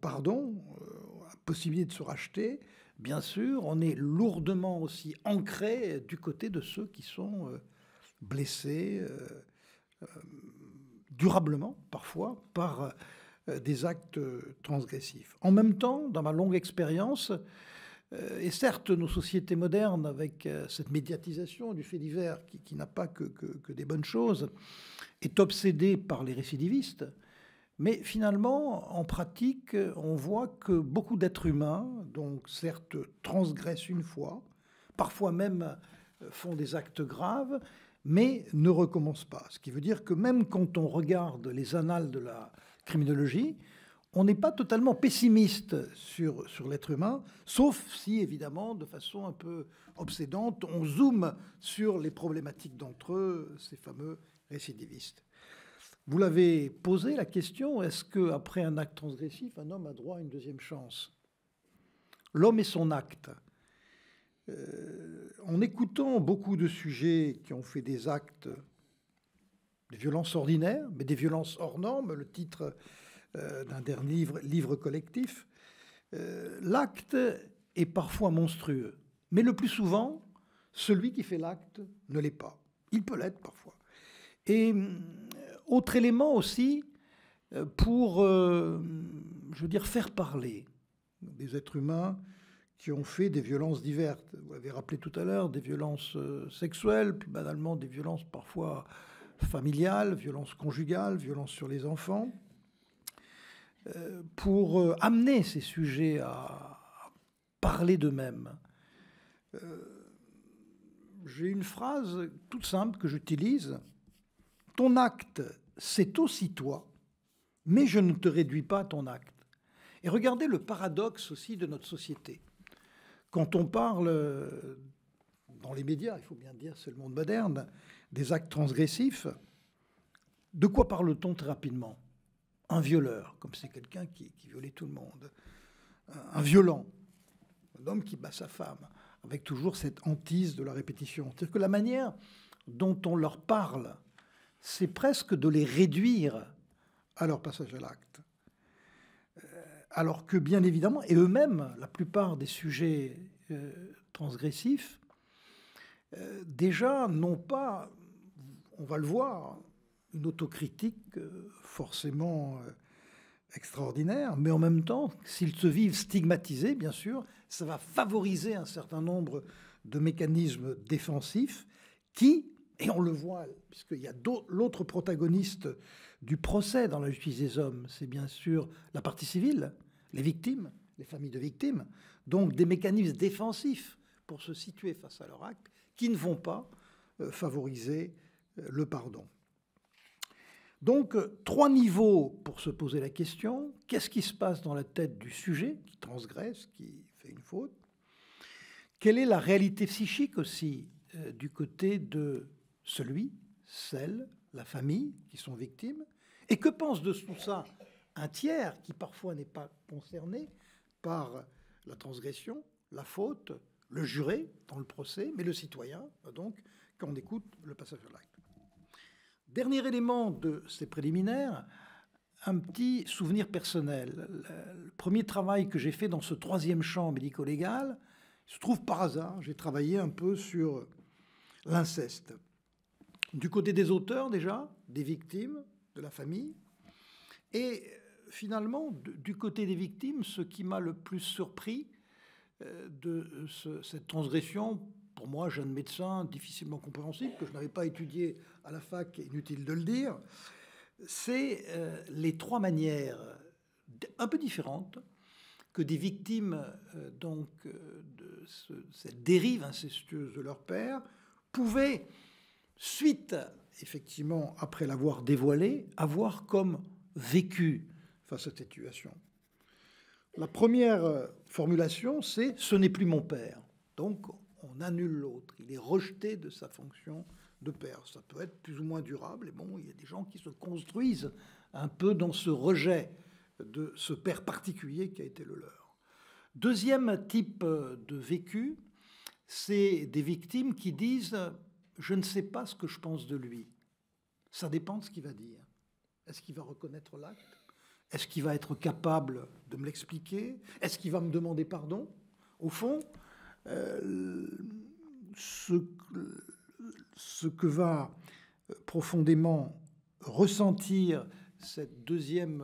pardon, euh, à possibilité de se racheter, bien sûr, on est lourdement aussi ancré du côté de ceux qui sont euh, blessés euh, durablement parfois par euh, des actes euh, transgressifs. En même temps, dans ma longue expérience, euh, et certes, nos sociétés modernes, avec cette médiatisation du fait divers qui, n'a pas que, que, des bonnes choses, est obsédée par les récidivistes. Mais finalement, en pratique, on voit que beaucoup d'êtres humains, donc certes transgressent une fois, parfois même font des actes graves, mais ne recommencent pas. Ce qui veut dire que même quand on regarde les annales de la, criminologie, on n'est pas totalement pessimiste sur, sur l'être humain, sauf si, évidemment, de façon un peu obsédante, on zoome sur les problématiques d'entre eux, ces fameux récidivistes. Vous l'avez posé la question est-ce qu'après un acte transgressif, un homme a droit à une deuxième chance L'homme et son acte. Euh, en écoutant beaucoup de sujets qui ont fait des actes des violences ordinaires, mais des violences hors normes, le titre euh, d'un dernier livre, livre collectif, euh, l'acte est parfois monstrueux, mais le plus souvent, celui qui fait l'acte ne l'est pas. Il peut l'être parfois. Et euh, autre élément aussi pour, je veux dire, faire parler des êtres humains qui ont fait des violences diverses. Vous l'avez rappelé tout à l'heure, des violences sexuelles, puis banalement des violences parfois familiale, violence conjugales, violence sur les enfants, euh, pour euh, amener ces sujets à parler d'eux-mêmes. Euh, j'ai une phrase toute simple que j'utilise. Ton acte, c'est aussi toi, mais je ne te réduis pas à ton acte. Et regardez le paradoxe aussi de notre société. Quand on parle dans les médias, il faut bien dire, c'est le monde moderne, des actes transgressifs, de quoi parle-t-on très rapidement Un violeur, comme c'est quelqu'un qui, violait tout le monde. Un violent, un homme qui bat sa femme, avec toujours cette hantise de la répétition. C'est-à-dire que la manière dont on leur parle, c'est presque de les réduire à leur passage à l'acte. Euh, alors que, bien évidemment, et eux-mêmes, la plupart des sujets euh, transgressifs, euh, déjà n'ont pas on va le voir, une autocritique euh, forcément euh, extraordinaire, mais en même temps, s'ils se vivent stigmatisés, bien sûr, ça va favoriser un certain nombre de mécanismes défensifs qui, et on le voit, puisqu'il y a l'autre protagoniste du procès dans la justice des hommes, c'est bien sûr la partie civile, les victimes, les familles de victimes, donc des mécanismes défensifs pour se situer face à leur acte qui ne vont pas euh, favoriser le pardon. Donc, trois niveaux pour se poser la question. Qu'est-ce qui se passe dans la tête du sujet qui transgresse, qui fait une faute Quelle est la réalité psychique aussi euh, du côté de celui, celle, la famille qui sont victimes Et que pense de tout ça un tiers qui parfois n'est pas concerné par la transgression, la faute, le juré dans le procès, mais le citoyen, donc, quand on écoute le passage de l'acte Dernier élément de ces préliminaires, un petit souvenir personnel. Le premier travail que j'ai fait dans ce troisième champ médico-légal, se trouve par hasard, j'ai travaillé un peu sur l'inceste. Du côté des auteurs déjà, des victimes, de la famille. Et finalement, du côté des victimes, ce qui m'a le plus surpris euh, de cette transgression pour moi, jeune médecin, difficilement compréhensible, que je n'avais pas étudié à la fac, inutile de le dire, c'est euh, les trois manières un peu différentes que des victimes euh, donc euh, de cette dérive incestueuse de leur père pouvaient, suite effectivement après l'avoir dévoilé, avoir comme vécu face à cette situation. La première formulation, c'est ce n'est plus mon père. Donc on annule l'autre, il est rejeté de sa fonction de père. Ça peut être plus ou moins durable, et bon, il y a des gens qui se construisent un peu dans ce rejet de ce père particulier qui a été le leur. Deuxième type euh, de vécu, c'est des victimes qui disent ⁇ je ne sais pas ce que je pense de lui ⁇ Ça dépend de ce qu'il va dire. Est-ce qu'il va reconnaître l'acte Est-ce qu'il va être capable de me l'expliquer Est-ce qu'il va me demander pardon Au fond, euh, ce, que va profondément ressentir cette deuxième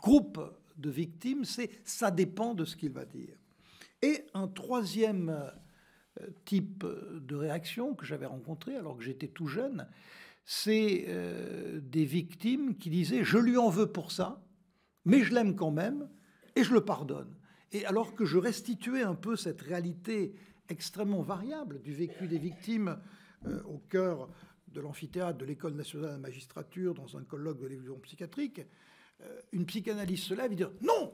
groupe de victimes, c'est ça dépend de ce qu'il va dire. Et un troisième euh, type de réaction que j'avais rencontré alors que j'étais tout jeune, c'est euh, des victimes qui disaient je lui en veux pour ça, mais je l'aime quand même et je le pardonne. Et alors que je restituais un peu cette réalité extrêmement variable du vécu des victimes euh, au cœur de l'amphithéâtre de l'École nationale de la magistrature dans un colloque de l'évolution psychiatrique, euh, une psychanalyste se lève et dit Non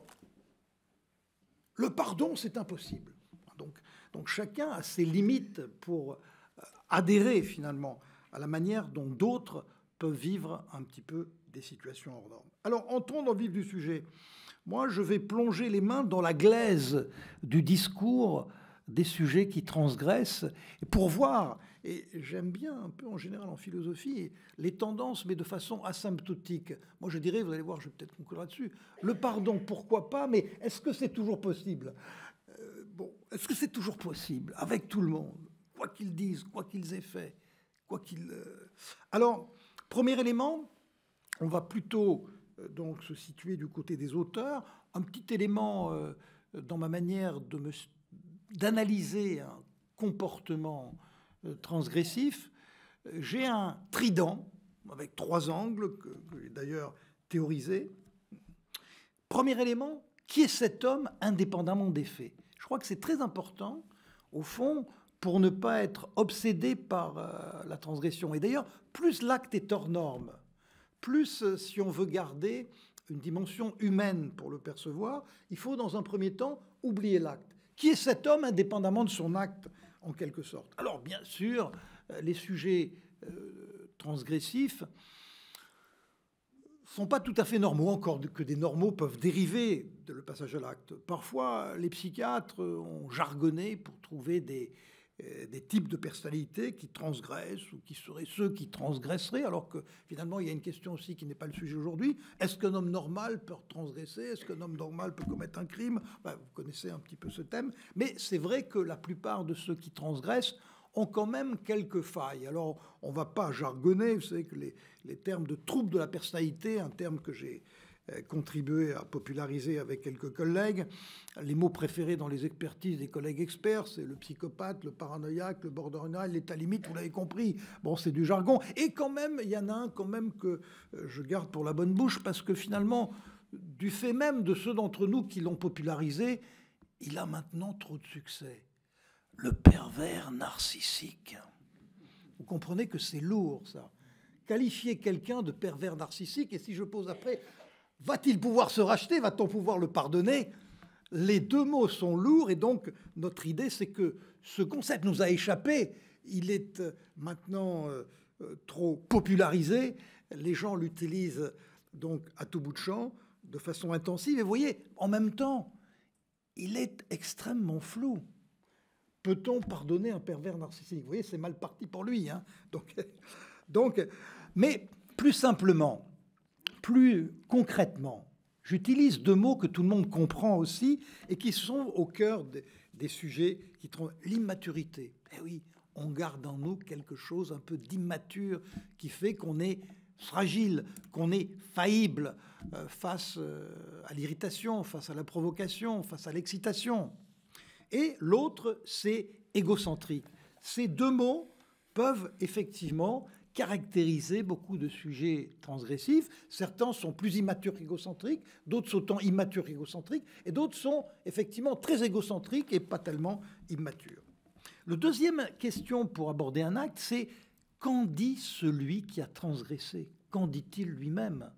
Le pardon, c'est impossible. Donc, donc chacun a ses limites pour euh, adhérer finalement à la manière dont d'autres peuvent vivre un petit peu des situations hors normes. Alors entrons dans le vif du sujet. Moi, je vais plonger les mains dans la glaise du discours des sujets qui transgressent pour voir. Et j'aime bien un peu en général en philosophie les tendances, mais de façon asymptotique. Moi, je dirais, vous allez voir, je vais peut-être conclure là-dessus. Le pardon, pourquoi pas, mais est-ce que c'est toujours possible euh, Bon, est-ce que c'est toujours possible avec tout le monde, quoi qu'ils disent, quoi qu'ils aient fait, quoi qu'ils. Euh, alors, premier élément, on va plutôt donc se situer du côté des auteurs. Un petit élément euh, dans ma manière d'analyser un comportement euh, transgressif, j'ai un trident avec trois angles que, j'ai d'ailleurs théorisé. Premier élément, qui est cet homme indépendamment des faits Je crois que c'est très important, au fond, pour ne pas être obsédé par euh, la transgression. Et d'ailleurs, plus l'acte est hors norme, plus euh, si on veut garder une dimension humaine pour le percevoir, il faut dans un premier temps oublier l'acte. Qui est cet homme indépendamment de son acte, en quelque sorte Alors bien sûr, euh, les sujets transgressifs euh, transgressifs sont pas tout à fait normaux, encore que des normaux peuvent dériver de le passage à l'acte. Parfois, les psychiatres ont jargonné pour trouver des, euh, des types de personnalités qui transgressent ou qui seraient ceux qui transgresseraient, alors que finalement il y a une question aussi qui n'est pas le sujet aujourd'hui. Est-ce qu'un homme normal peut transgresser Est-ce qu'un homme normal peut commettre un crime Vous connaissez un petit peu ce thème, mais c'est vrai que la plupart de ceux qui transgressent ont quand même quelques failles. Alors on va pas jargonner, vous savez que les, les termes de troubles de la personnalité, un terme que j'ai euh, contribué à populariser avec quelques collègues. Les mots préférés dans les expertises des collègues experts, c'est le psychopathe, le paranoïaque, le borderline, l'état limite, vous l'avez compris. Bon, c'est du jargon. Et quand même, il y en a un quand même que euh, je garde pour la bonne bouche, parce que finalement, du fait même de ceux d'entre nous qui l'ont popularisé, il a maintenant trop de succès. Le pervers narcissique. Vous comprenez que c'est lourd, ça. Qualifier quelqu'un de pervers narcissique, et si je pose après Va-t-il pouvoir se racheter Va-t-on pouvoir le pardonner Les deux mots sont lourds et donc notre idée c'est que ce concept nous a échappé. Il est euh, maintenant euh, euh, trop popularisé. Les gens l'utilisent donc à tout bout de champ, de façon intensive. Et vous voyez, en même temps, il est extrêmement flou. Peut-on pardonner un pervers narcissique Vous voyez, c'est mal parti pour lui. Hein. donc, donc, mais plus simplement, plus concrètement, j'utilise deux mots que tout le monde comprend aussi et qui sont au cœur des, sujets qui trouvent l'immaturité. Eh oui, on garde en nous quelque chose un peu d'immature qui fait qu'on est fragile, qu'on est faillible euh, face euh, à l'irritation, face à la provocation, face à l'excitation. Et l'autre, c'est égocentrique. Ces deux mots peuvent effectivement caractériser beaucoup de sujets transgressifs. Certains sont plus immatures qu'égocentriques, d'autres sont autant immatures qu'égocentriques, et d'autres sont effectivement très égocentriques et pas tellement immatures. Le deuxième question pour aborder un acte, c'est qu'en dit celui qui a transgressé Qu'en dit-il lui-même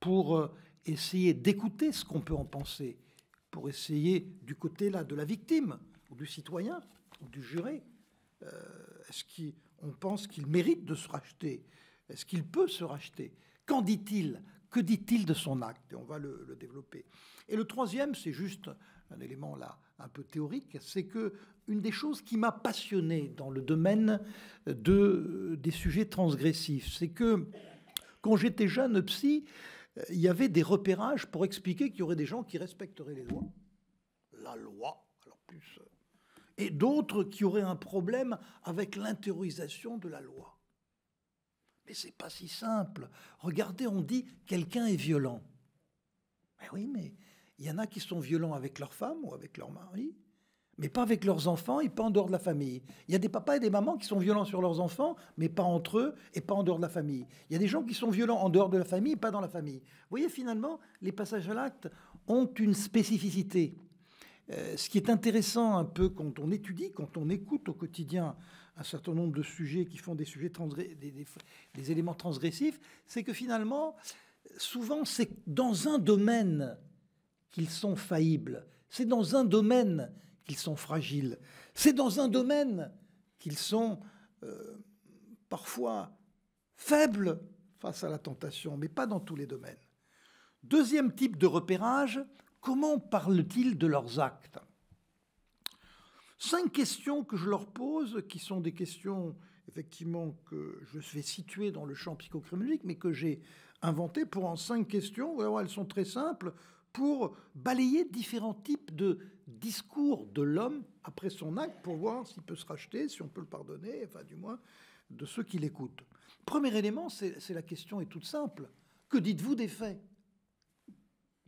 Pour euh, essayer d'écouter ce qu'on peut en penser, pour essayer du côté là de la victime, ou du citoyen, ou du juré, euh, est-ce on pense qu'il mérite de se racheter. Est-ce qu'il peut se racheter Qu'en dit-il Que dit-il de son acte Et on va le, développer. Et le troisième, c'est juste un élément là un peu théorique, c'est que une des choses qui m'a passionné dans le domaine des sujets transgressifs, c'est que quand j'étais jeune psy, euh, il y avait des repérages pour expliquer qu'il y aurait des gens qui respecteraient les lois. La loi, alors plus euh, et d'autres qui auraient un problème avec l'intériorisation de la loi. Mais c'est pas si simple. Regardez, on dit quelqu'un est violent. Mais ben oui, mais il y en a qui sont violents avec leur femme ou avec leur mari, mais pas avec leurs enfants et pas en dehors de la famille. Il y a des papas et des mamans qui sont violents sur leurs enfants, mais pas entre eux et pas en dehors de la famille. Il y a des gens qui sont violents en dehors de la famille, et pas dans la famille. Vous voyez, finalement, les passages à l'acte ont une spécificité. Euh, ce qui est intéressant un peu quand on étudie, quand on écoute au quotidien un certain nombre de sujets qui font des, éléments transgressifs, c'est que finalement, souvent, c'est dans un domaine qu'ils sont faillibles, c'est dans un domaine qu'ils sont fragiles, c'est dans un domaine qu'ils sont euh, parfois faibles face à la tentation, mais pas dans tous les domaines. Deuxième type de repérage, Comment parlent-ils de leurs actes Cinq questions que je leur pose, qui sont des questions effectivement que je vais situer dans le champ psychocriminologique, mais que j'ai inventées pour en cinq questions. elles sont très simples pour balayer différents types de discours de l'homme après son acte pour voir s'il peut se racheter, si on peut le pardonner, enfin du moins de ceux qui l'écoutent. Premier élément, c'est la question est toute simple. Que dites-vous des faits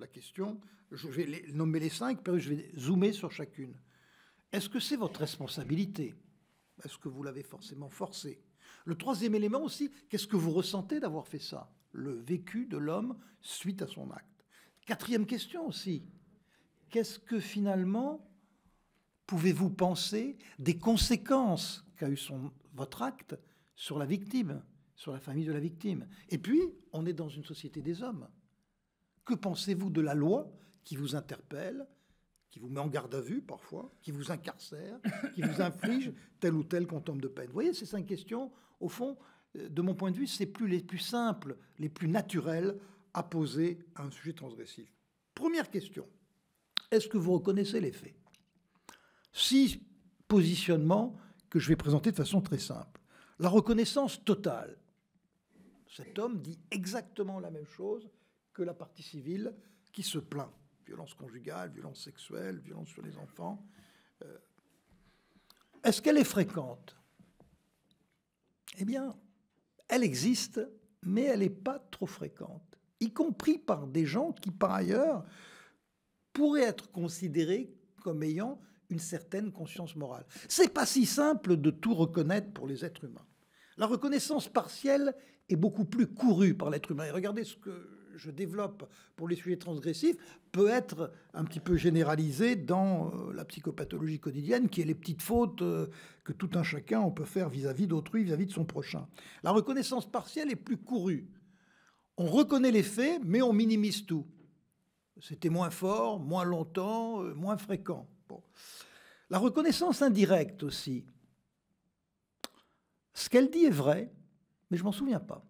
La question je vais nommer les cinq, puis je vais zoomer sur chacune. Est-ce que c'est votre responsabilité Est-ce que vous l'avez forcément forcé Le troisième élément aussi, qu'est-ce que vous ressentez d'avoir fait ça Le vécu de l'homme suite à son acte. Quatrième question aussi, qu'est-ce que finalement pouvez-vous penser des conséquences qu'a eu votre acte sur la victime, sur la famille de la victime Et puis, on est dans une société des hommes. Que pensez-vous de la loi qui vous interpelle, qui vous met en garde à vue parfois, qui vous incarcère, qui vous inflige tel ou tel quantum de peine. Vous voyez, ces cinq questions, au fond, euh, de mon point de vue, c'est plus les plus simples, les plus naturels à poser à un sujet transgressif. Première question est-ce que vous reconnaissez les faits Six positionnements que je vais présenter de façon très simple. La reconnaissance totale. Cet homme dit exactement la même chose que la partie civile qui se plaint violence conjugale, violence sexuelle, violence sur les enfants. Euh, est-ce qu'elle est fréquente Eh bien, elle existe, mais elle n'est pas trop fréquente, y compris par des gens qui, par ailleurs, pourraient être considérés comme ayant une certaine conscience morale. C'est pas si simple de tout reconnaître pour les êtres humains. La reconnaissance partielle est beaucoup plus courue par l'être humain. Et regardez ce que je développe pour les sujets transgressifs peut être un petit peu généralisé dans euh, la psychopathologie quotidienne, qui est les petites fautes euh, que tout un chacun on peut faire vis-à-vis d'autrui, vis-à-vis de son prochain. La reconnaissance partielle est plus courue. On reconnaît les faits, mais on minimise tout. C'était moins fort, moins longtemps, euh, moins fréquent. La reconnaissance indirecte aussi. Ce qu'elle dit est vrai, mais je m'en souviens pas.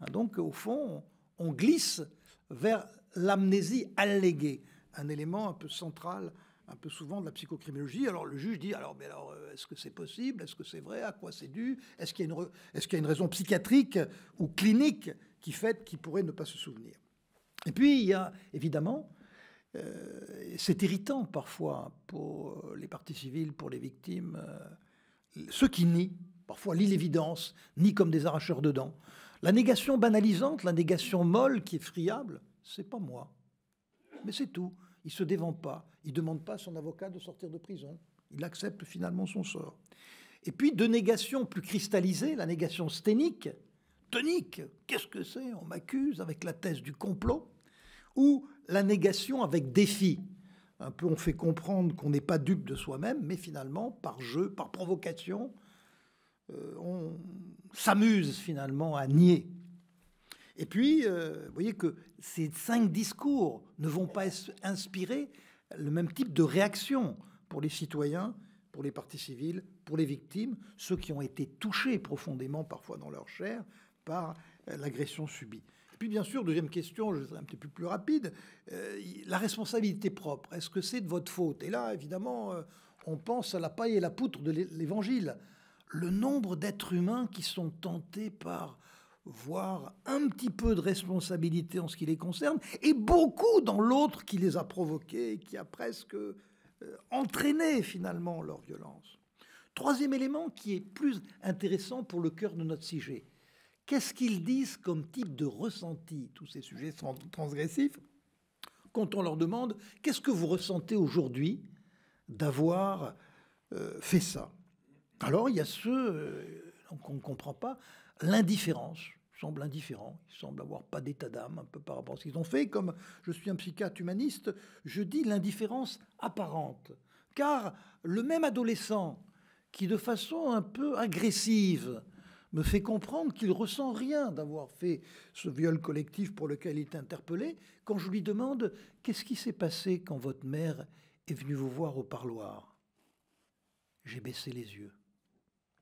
Hein, donc, au fond, on glisse vers l'amnésie alléguée, un élément un peu central un peu souvent de la psychocriminologie. Alors le juge dit alors mais alors euh, est-ce que c'est possible Est-ce que c'est vrai À quoi c'est dû Est-ce qu'il y a une raison psychiatrique ou clinique qui fait qu'il pourrait ne pas se souvenir Et puis il y a évidemment euh, c'est irritant parfois pour les parties civiles, pour les victimes, euh, ceux qui nient parfois lient l'évidence, nient comme des arracheurs de dents. La négation banalisante, la négation molle qui est friable, c'est pas moi. Mais c'est tout. Il se dévente pas. Il demande pas à son avocat de sortir de prison. Il accepte finalement son sort. Et puis de négations plus cristallisées, la négation sténique, tonique, qu'est-ce que c'est On m'accuse avec la thèse du complot, ou la négation avec défi. Un peu on fait comprendre qu'on n'est pas dupe de soi-même, mais finalement, par jeu, par provocation, euh, on s'amuse finalement à nier. Et puis, euh, vous voyez que ces cinq discours ne vont pas inspirer le même type de réaction pour les citoyens, pour les partis civils, pour les victimes, ceux qui ont été touchés profondément, parfois dans leur chair, par euh, l'agression subie. Et puis, bien sûr, deuxième question, je serai un petit peu plus rapide, la responsabilité propre, est-ce que c'est de votre faute Et là, évidemment, on pense à la paille et la poutre de l'évangile le nombre d'êtres humains qui sont tentés par voir un petit peu de responsabilité en ce qui les concerne, et beaucoup dans l'autre qui les a provoqués qui a presque euh, entraîné finalement leur violence. Troisième élément qui est plus intéressant pour le cœur de notre sujet, qu'est-ce qu'ils disent comme type de ressenti, tous ces sujets sont transgressifs, quand on leur demande qu'est-ce que vous ressentez aujourd'hui d'avoir euh, fait ça alors il y a ceux euh, qu'on ne comprend pas, l'indifférence. semble indifférent. indifférent, semble avoir pas d'état d'âme un peu par rapport à ce qu'ils ont fait. Comme je suis un psychiatre humaniste, je dis l'indifférence apparente. Car le même adolescent qui, de façon un peu agressive, me fait comprendre qu'il ressent rien d'avoir fait ce viol collectif pour lequel il est interpellé, quand je lui demande qu'est-ce qui s'est passé quand votre mère est venue vous voir au parloir. J'ai baissé les yeux.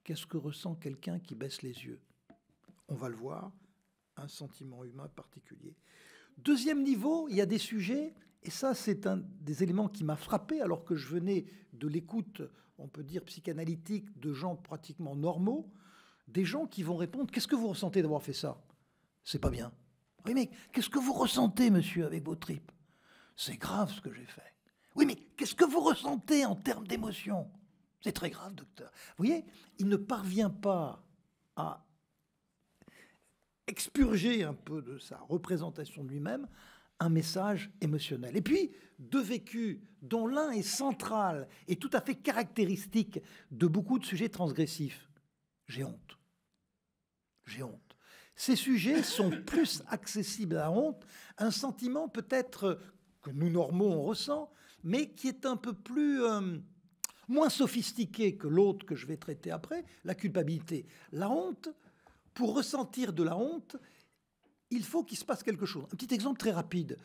Qu'est-ce que ressent quelqu'un qui baisse les yeux On va le voir, un sentiment humain particulier. Deuxième niveau, il y a des sujets, et ça c'est un des éléments qui m'a frappé alors que je venais de l'écoute, on peut dire, psychanalytique de gens pratiquement normaux, des gens qui vont répondre, qu'est-ce que vous ressentez d'avoir fait ça C'est pas bien. Oui mais qu'est-ce que vous ressentez, monsieur, avec vos tripes C'est grave ce que j'ai fait. Oui mais qu'est-ce que vous ressentez en termes d'émotion c'est très grave, docteur. Vous voyez, il ne parvient pas à expurger un peu de sa représentation de lui-même un message émotionnel. Et puis, deux vécus dont l'un est central et tout à fait caractéristique de beaucoup de sujets transgressifs. J'ai honte. J'ai honte. Ces sujets sont plus accessibles à honte, un sentiment peut-être que nous normaux on ressent, mais qui est un peu plus... Euh, moins sophistiqué que l'autre que je vais traiter après, la culpabilité, la honte, pour ressentir de la honte, il faut qu'il se passe quelque chose. Un petit exemple très rapide.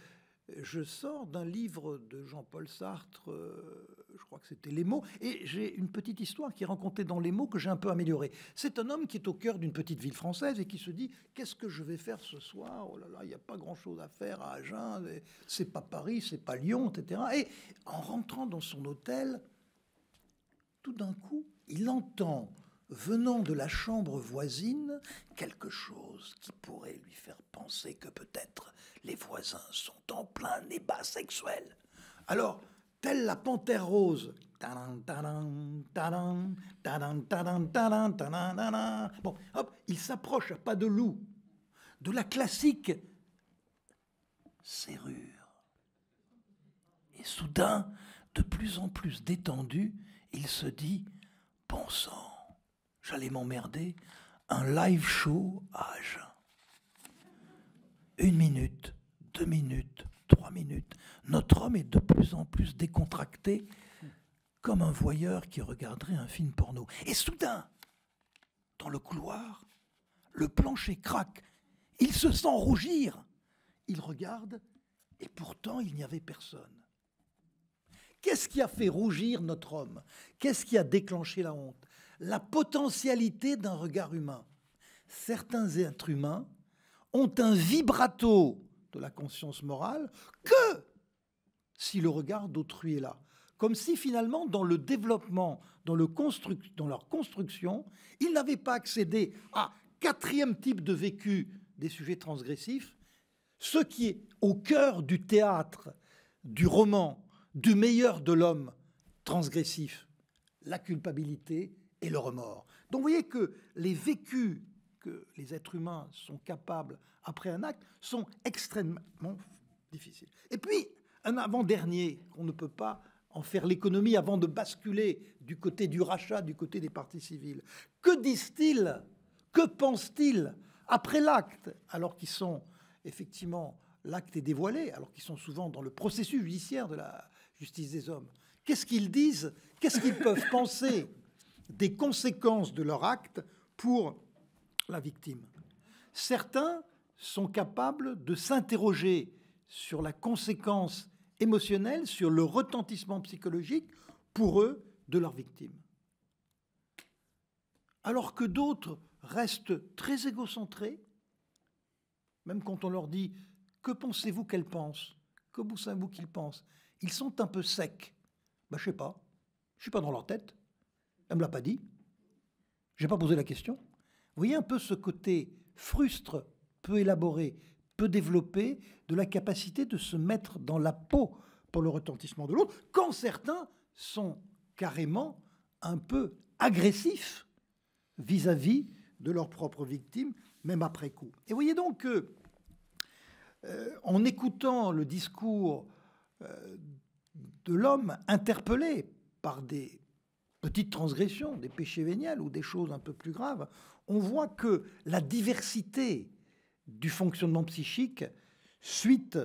Je sors d'un livre de Jean-Paul Sartre, euh, je crois que c'était Les mots, et j'ai une petite histoire qui est rencontrée dans Les mots que j'ai un peu améliorée. C'est un homme qui est au cœur d'une petite ville française et qui se dit Qu'est-ce que je vais faire ce soir Oh là là, il n'y a pas grand-chose à faire à Agen, c'est pas Paris, c'est pas Lyon, etc. Et en rentrant dans son hôtel, tout d'un coup, il entend venant de la chambre voisine quelque chose qui pourrait lui faire penser que peut-être les voisins sont en plein débat sexuel. Alors, telle la panthère rose. Bon, hop, il s'approche à pas de loup de la classique serrure. Et soudain, de plus en plus détendu, il se dit, pensant, j'allais m'emmerder, un live show à Agen. Une minute, deux minutes, trois minutes. Notre homme est de plus en plus décontracté, comme un voyeur qui regarderait un film porno. Et soudain, dans le couloir, le plancher craque. Il se sent rougir. Il regarde, et pourtant il n'y avait personne. Qu'est-ce qui a fait rougir notre homme Qu'est-ce qui a déclenché la honte La potentialité d'un regard humain. Certains êtres humains ont un vibrato de la conscience morale que si le regard d'autrui est là. Comme si finalement, dans le développement, dans, le dans leur construction, ils n'avaient pas accédé à quatrième type de vécu des sujets transgressifs, ce qui est au cœur du théâtre, du roman, du meilleur de l'homme transgressif, la culpabilité et le remords. Donc vous voyez que les vécus que les êtres humains sont capables après un acte sont extrêmement difficiles. Et puis, un avant-dernier, qu'on ne peut pas en faire l'économie avant de basculer du côté du rachat, du côté des parties civiles. Que disent-ils Que pensent-ils après l'acte, alors qu'ils sont effectivement l'acte est dévoilé, alors qu'ils sont souvent dans le processus judiciaire de la, justice des hommes. Qu'est-ce qu'ils disent Qu'est-ce qu'ils peuvent penser des conséquences de leur acte pour la victime Certains sont capables de s'interroger sur la conséquence émotionnelle, sur le retentissement psychologique pour eux de leur victime. Alors que d'autres restent très égocentrés, même quand on leur dit Que pensez-vous qu'elle pense Que pensez-vous qu'il pense ils sont un peu secs. Je ben, je sais pas. Je suis pas dans leur tête. Elle me l'a pas dit. J'ai pas posé la question. Vous voyez un peu ce côté frustre, peu élaboré, peu développé de la capacité de se mettre dans la peau pour le retentissement de l'autre, quand certains sont carrément un peu agressifs vis-à-vis de leurs propres victimes, même après coup. Et voyez donc que, euh, en écoutant le discours euh, de l'homme interpellé par des petites transgressions, des péchés véniels ou des choses un peu plus graves, on voit que la diversité du fonctionnement psychique suite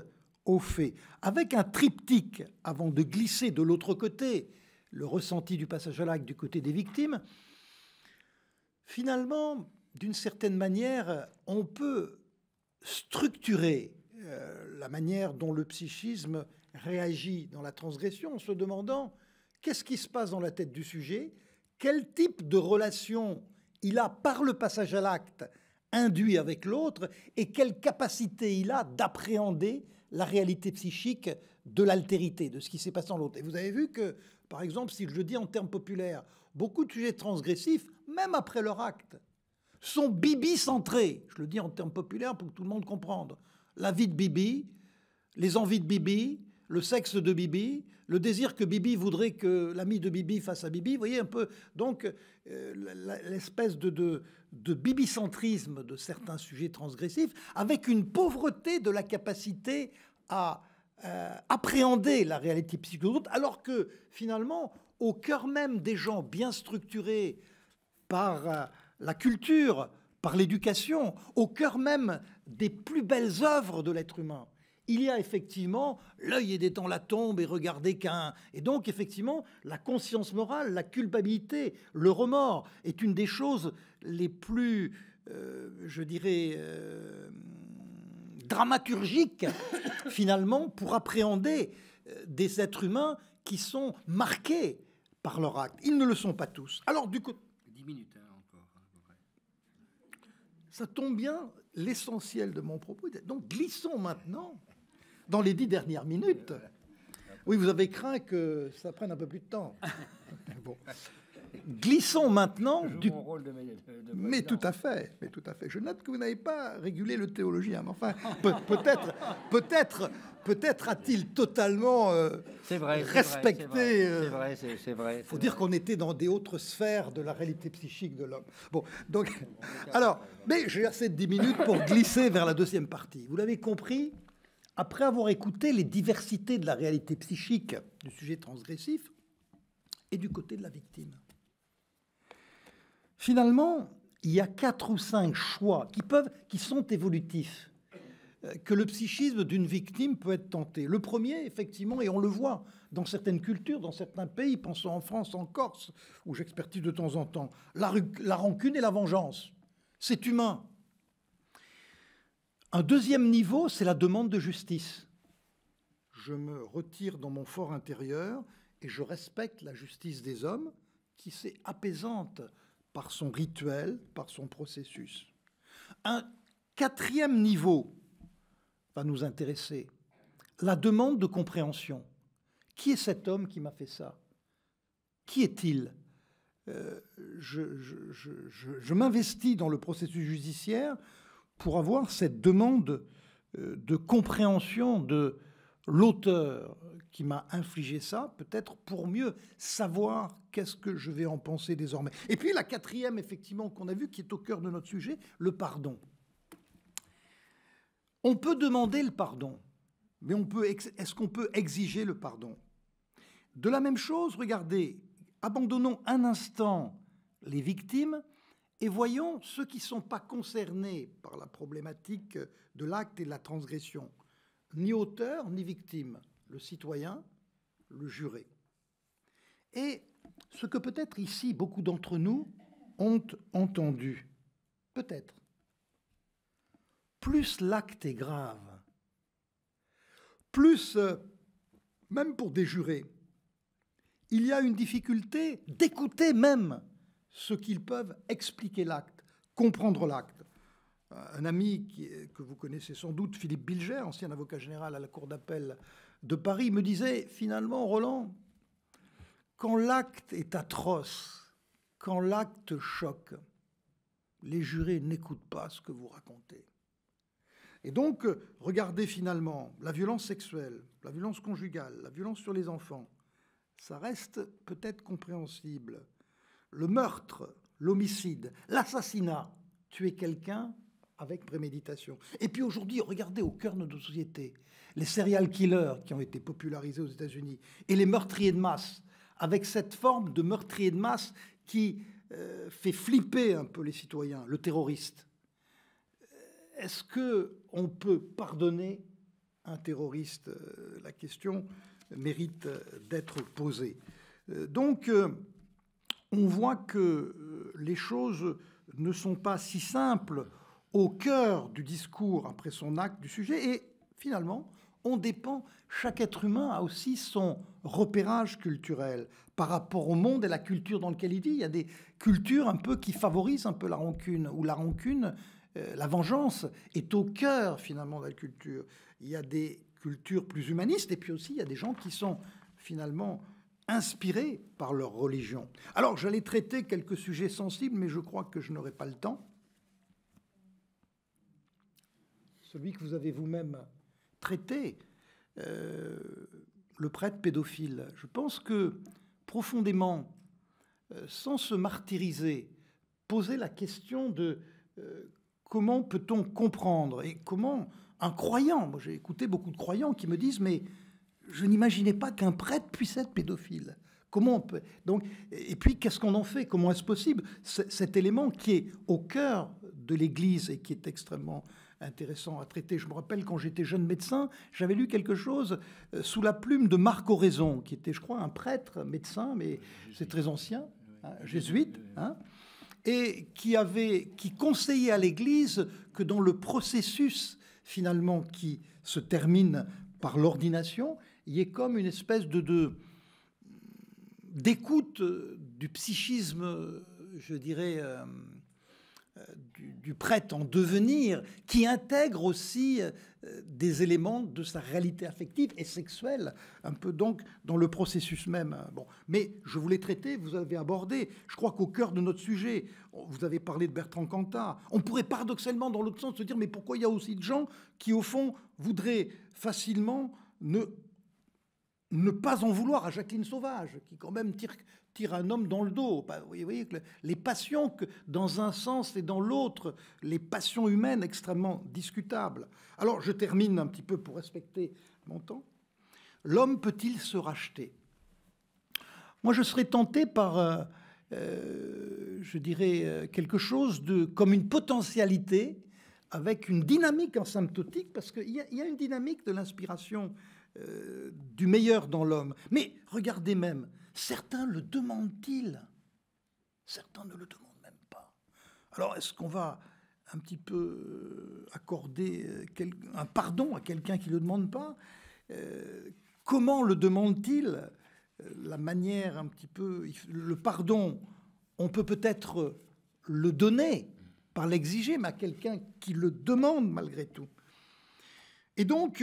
au fait, avec un triptyque avant de glisser de l'autre côté le ressenti du passage à l'acte du côté des victimes, finalement, d'une certaine manière, on peut structurer euh, la manière dont le psychisme réagit dans la transgression en se demandant qu'est-ce qui se passe dans la tête du sujet, quel type de relation il a par le passage à l'acte induit avec l'autre et quelle capacité il a d'appréhender la réalité psychique de l'altérité, de ce qui s'est passé dans l'autre. Et vous avez vu que, par exemple, si je le dis en termes populaires, beaucoup de sujets transgressifs, même après leur acte, sont bibi-centrés. Je le dis en termes populaires pour que tout le monde comprenne. La vie de bibi, les envies de bibi, le sexe de Bibi, le désir que Bibi voudrait que l'ami de Bibi fasse à Bibi. Vous voyez un peu donc euh, l'espèce de, de, bibicentrisme de certains sujets transgressifs, avec une pauvreté de la capacité à euh, appréhender la réalité psychologique, alors que finalement, au cœur même des gens bien structurés par euh, la culture, par l'éducation, au cœur même des plus belles œuvres de l'être humain, il y a effectivement l'œil temps la tombe et regarder qu'un. Et donc, effectivement, la conscience morale, la culpabilité, le remords est une des choses les plus, euh, je dirais, euh, dramaturgiques, finalement, pour appréhender euh, des êtres humains qui sont marqués par leur acte. Ils ne le sont pas tous. Alors, du coup. minutes hein, hein, Ça tombe bien, l'essentiel de mon propos. Donc, glissons maintenant dans les dix dernières minutes. Oui, vous avez craint que ça prenne un peu plus de temps. Glissons maintenant du. mais tout à fait, mais tout à fait. Je note que vous n'avez pas régulé le théologien. Hein, enfin, peut-être, peut-être, peut-être a-t-il totalement euh, C'est vrai, respecté. C'est vrai, euh, c'est vrai. Il faut dire qu'on était dans des autres sphères de la réalité psychique de l'homme. Bon, donc, alors, mais j'ai assez de dix minutes pour glisser vers la deuxième partie. Vous l'avez compris, après avoir écouté les diversités de la réalité psychique du sujet transgressif et du côté de la victime. Finalement, il y a quatre ou cinq choix qui, peuvent, qui sont évolutifs, euh, que le psychisme d'une victime peut être tenté. Le premier, effectivement, et on le voit dans certaines cultures, dans certains pays, pensons en France, en Corse, où j'expertise de temps en temps, la, la rancune et la vengeance. C'est humain. Un deuxième niveau, c'est la demande de justice. Je me retire dans mon fort intérieur et je respecte la justice des hommes qui s'est apaisante par son rituel, par son processus. Un quatrième niveau va nous intéresser, la demande de compréhension. Qui est cet homme qui m'a fait ça Qui est-il euh, je m'investis dans le processus judiciaire pour avoir cette demande euh, de compréhension de l'auteur qui m'a infligé ça, peut-être pour mieux savoir qu'est-ce que je vais en penser désormais. Et puis la quatrième, effectivement, qu'on a vue, qui est au cœur de notre sujet, le pardon. On peut demander le pardon, mais on peut est-ce qu'on peut exiger le pardon De la même chose, regardez, abandonnons un instant les victimes et voyons ceux qui ne sont pas concernés par la problématique de l'acte et de la transgression, ni auteur ni victime, le citoyen, le juré. Et ce que peut-être ici beaucoup d'entre nous ont entendu, peut-être, plus l'acte est grave, plus, euh, même pour des jurés, il y a une difficulté d'écouter même ce qu'ils peuvent expliquer l'acte, comprendre l'acte. Euh, un ami que vous connaissez sans doute, Philippe Bilger, ancien avocat général à la Cour d'appel de Paris, me disait finalement, Roland, quand l'acte est atroce, quand l'acte choque, les jurés n'écoutent pas ce que vous racontez. Et donc, euh, regardez finalement la violence sexuelle, la violence conjugale, la violence sur les enfants, ça reste peut-être compréhensible le meurtre, l'homicide, l'assassinat, tuer quelqu'un avec préméditation. Et puis aujourd'hui, regardez au cœur de nos sociétés, les serial killers qui ont été popularisés aux États-Unis et les meurtriers de masse, avec cette forme de meurtrier de masse qui euh, fait flipper un peu les citoyens, le terroriste. Est-ce que on peut pardonner un terroriste La question mérite d'être posée. Euh, donc, euh, on voit que euh, les choses ne sont pas si simples au cœur du discours après son acte du sujet et finalement on dépend chaque être humain a aussi son repérage culturel par rapport au monde et la culture dans lequel il vit il y a des cultures un peu qui favorisent un peu la rancune ou la rancune euh, la vengeance est au cœur finalement de la culture il y a des cultures plus humanistes et puis aussi il y a des gens qui sont finalement inspirés par leur religion. Alors j'allais traiter quelques sujets sensibles, mais je crois que je n'aurai pas le temps. Celui que vous avez vous-même traité, euh, le prêtre pédophile. Je pense que profondément, euh, sans se martyriser, poser la question de euh, comment peut-on comprendre et comment un croyant, moi j'ai écouté beaucoup de croyants qui me disent mais je n'imaginais pas qu'un prêtre puisse être pédophile. Comment on peut Donc, et puis qu'est-ce qu'on en fait Comment est-ce possible Cet élément qui est au cœur de l'Église et qui est extrêmement intéressant à traiter. Je me rappelle quand j'étais jeune médecin, j'avais lu quelque chose euh, sous la plume de Marc Oraison, qui était, je crois, un prêtre, médecin, mais c'est très ancien, hein, jésuite, hein, et qui avait, qui conseillait à l'Église que dans le processus finalement qui se termine par l'ordination, il y ait comme une espèce de d'écoute euh, du psychisme, je dirais, euh, euh, du, prêtre en devenir, qui intègre aussi des éléments de sa réalité affective et sexuelle, un peu donc dans le processus même. Bon, mais je voulais traiter, vous avez abordé, je crois qu'au cœur de notre sujet, vous avez parlé de Bertrand Cantat, on pourrait paradoxalement dans l'autre sens se dire, mais pourquoi il y a aussi de gens qui, au fond, voudraient facilement ne ne pas en vouloir à Jacqueline Sauvage, qui quand même tire, un homme dans le dos. vous voyez que les passions, que, dans un sens et dans l'autre, les passions humaines extrêmement discutables. Alors je termine un petit peu pour respecter mon temps. L'homme peut-il se racheter Moi je serais tenté par, euh, euh, je dirais, euh, quelque chose de comme une potentialité avec une dynamique asymptotique, parce qu'il y, y, a une dynamique de l'inspiration euh, du meilleur dans l'homme. Mais regardez même, certains le demandent-ils Certains ne le demandent même pas. Alors est-ce qu'on va un petit peu euh, accorder euh, un pardon à quelqu'un qui ne le demande pas Comment le demande-t-il La manière un petit peu... Le pardon, on peut peut-être le donner par l'exiger, mais à quelqu'un qui le demande malgré tout. Et donc,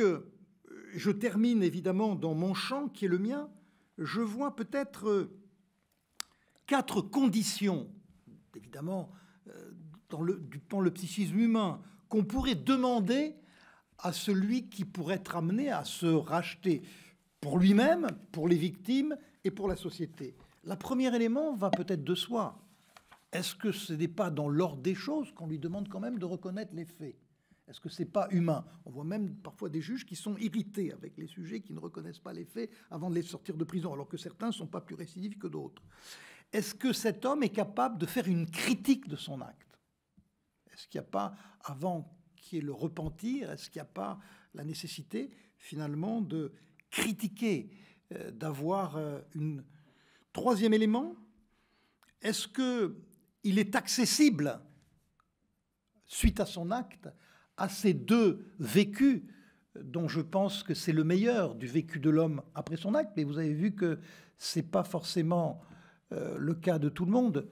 je termine évidemment dans mon champ qui est le mien, je vois peut-être euh, quatre conditions, évidemment, euh, dans le, le psychisme humain, qu'on pourrait demander à celui qui pourrait être amené à se racheter pour lui-même, pour les victimes et pour la société. La premier élément va peut-être de soi. Est-ce que ce n'est pas dans l'ordre des choses qu'on lui demande quand même de reconnaître les faits est-ce que c'est pas humain On voit même parfois des juges qui sont irrités avec les sujets qui ne reconnaissent pas les faits avant de les sortir de prison, alors que certains ne sont pas plus récidifs que d'autres. Est-ce que cet homme est capable de faire une critique de son acte Est-ce qu'il n'y a pas, avant qu'il y ait le repentir, est-ce qu'il n'y a pas la nécessité finalement de critiquer, euh, d'avoir un euh, une... Troisième élément, est-ce qu'il est accessible, suite à son acte, à ces deux vécus dont je pense que c'est le meilleur du vécu de l'homme après son acte, mais vous avez vu que ce n'est pas forcément euh, le cas de tout le monde.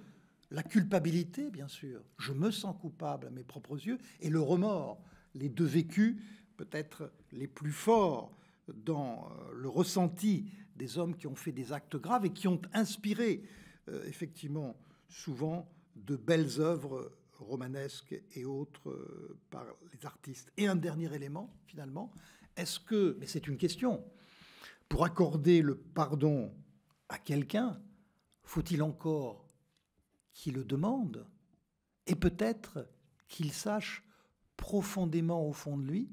La culpabilité, bien sûr, je me sens coupable à mes propres yeux, et le remords, les deux vécus peut-être les plus forts dans euh, le ressenti des hommes qui ont fait des actes graves et qui ont inspiré euh, effectivement souvent de belles œuvres romanesque et autres euh, par les artistes. Et un dernier élément, finalement, est-ce que, mais c'est une question, pour accorder le pardon à quelqu'un, faut-il encore qu'il le demande et peut-être qu'il sache profondément au fond de lui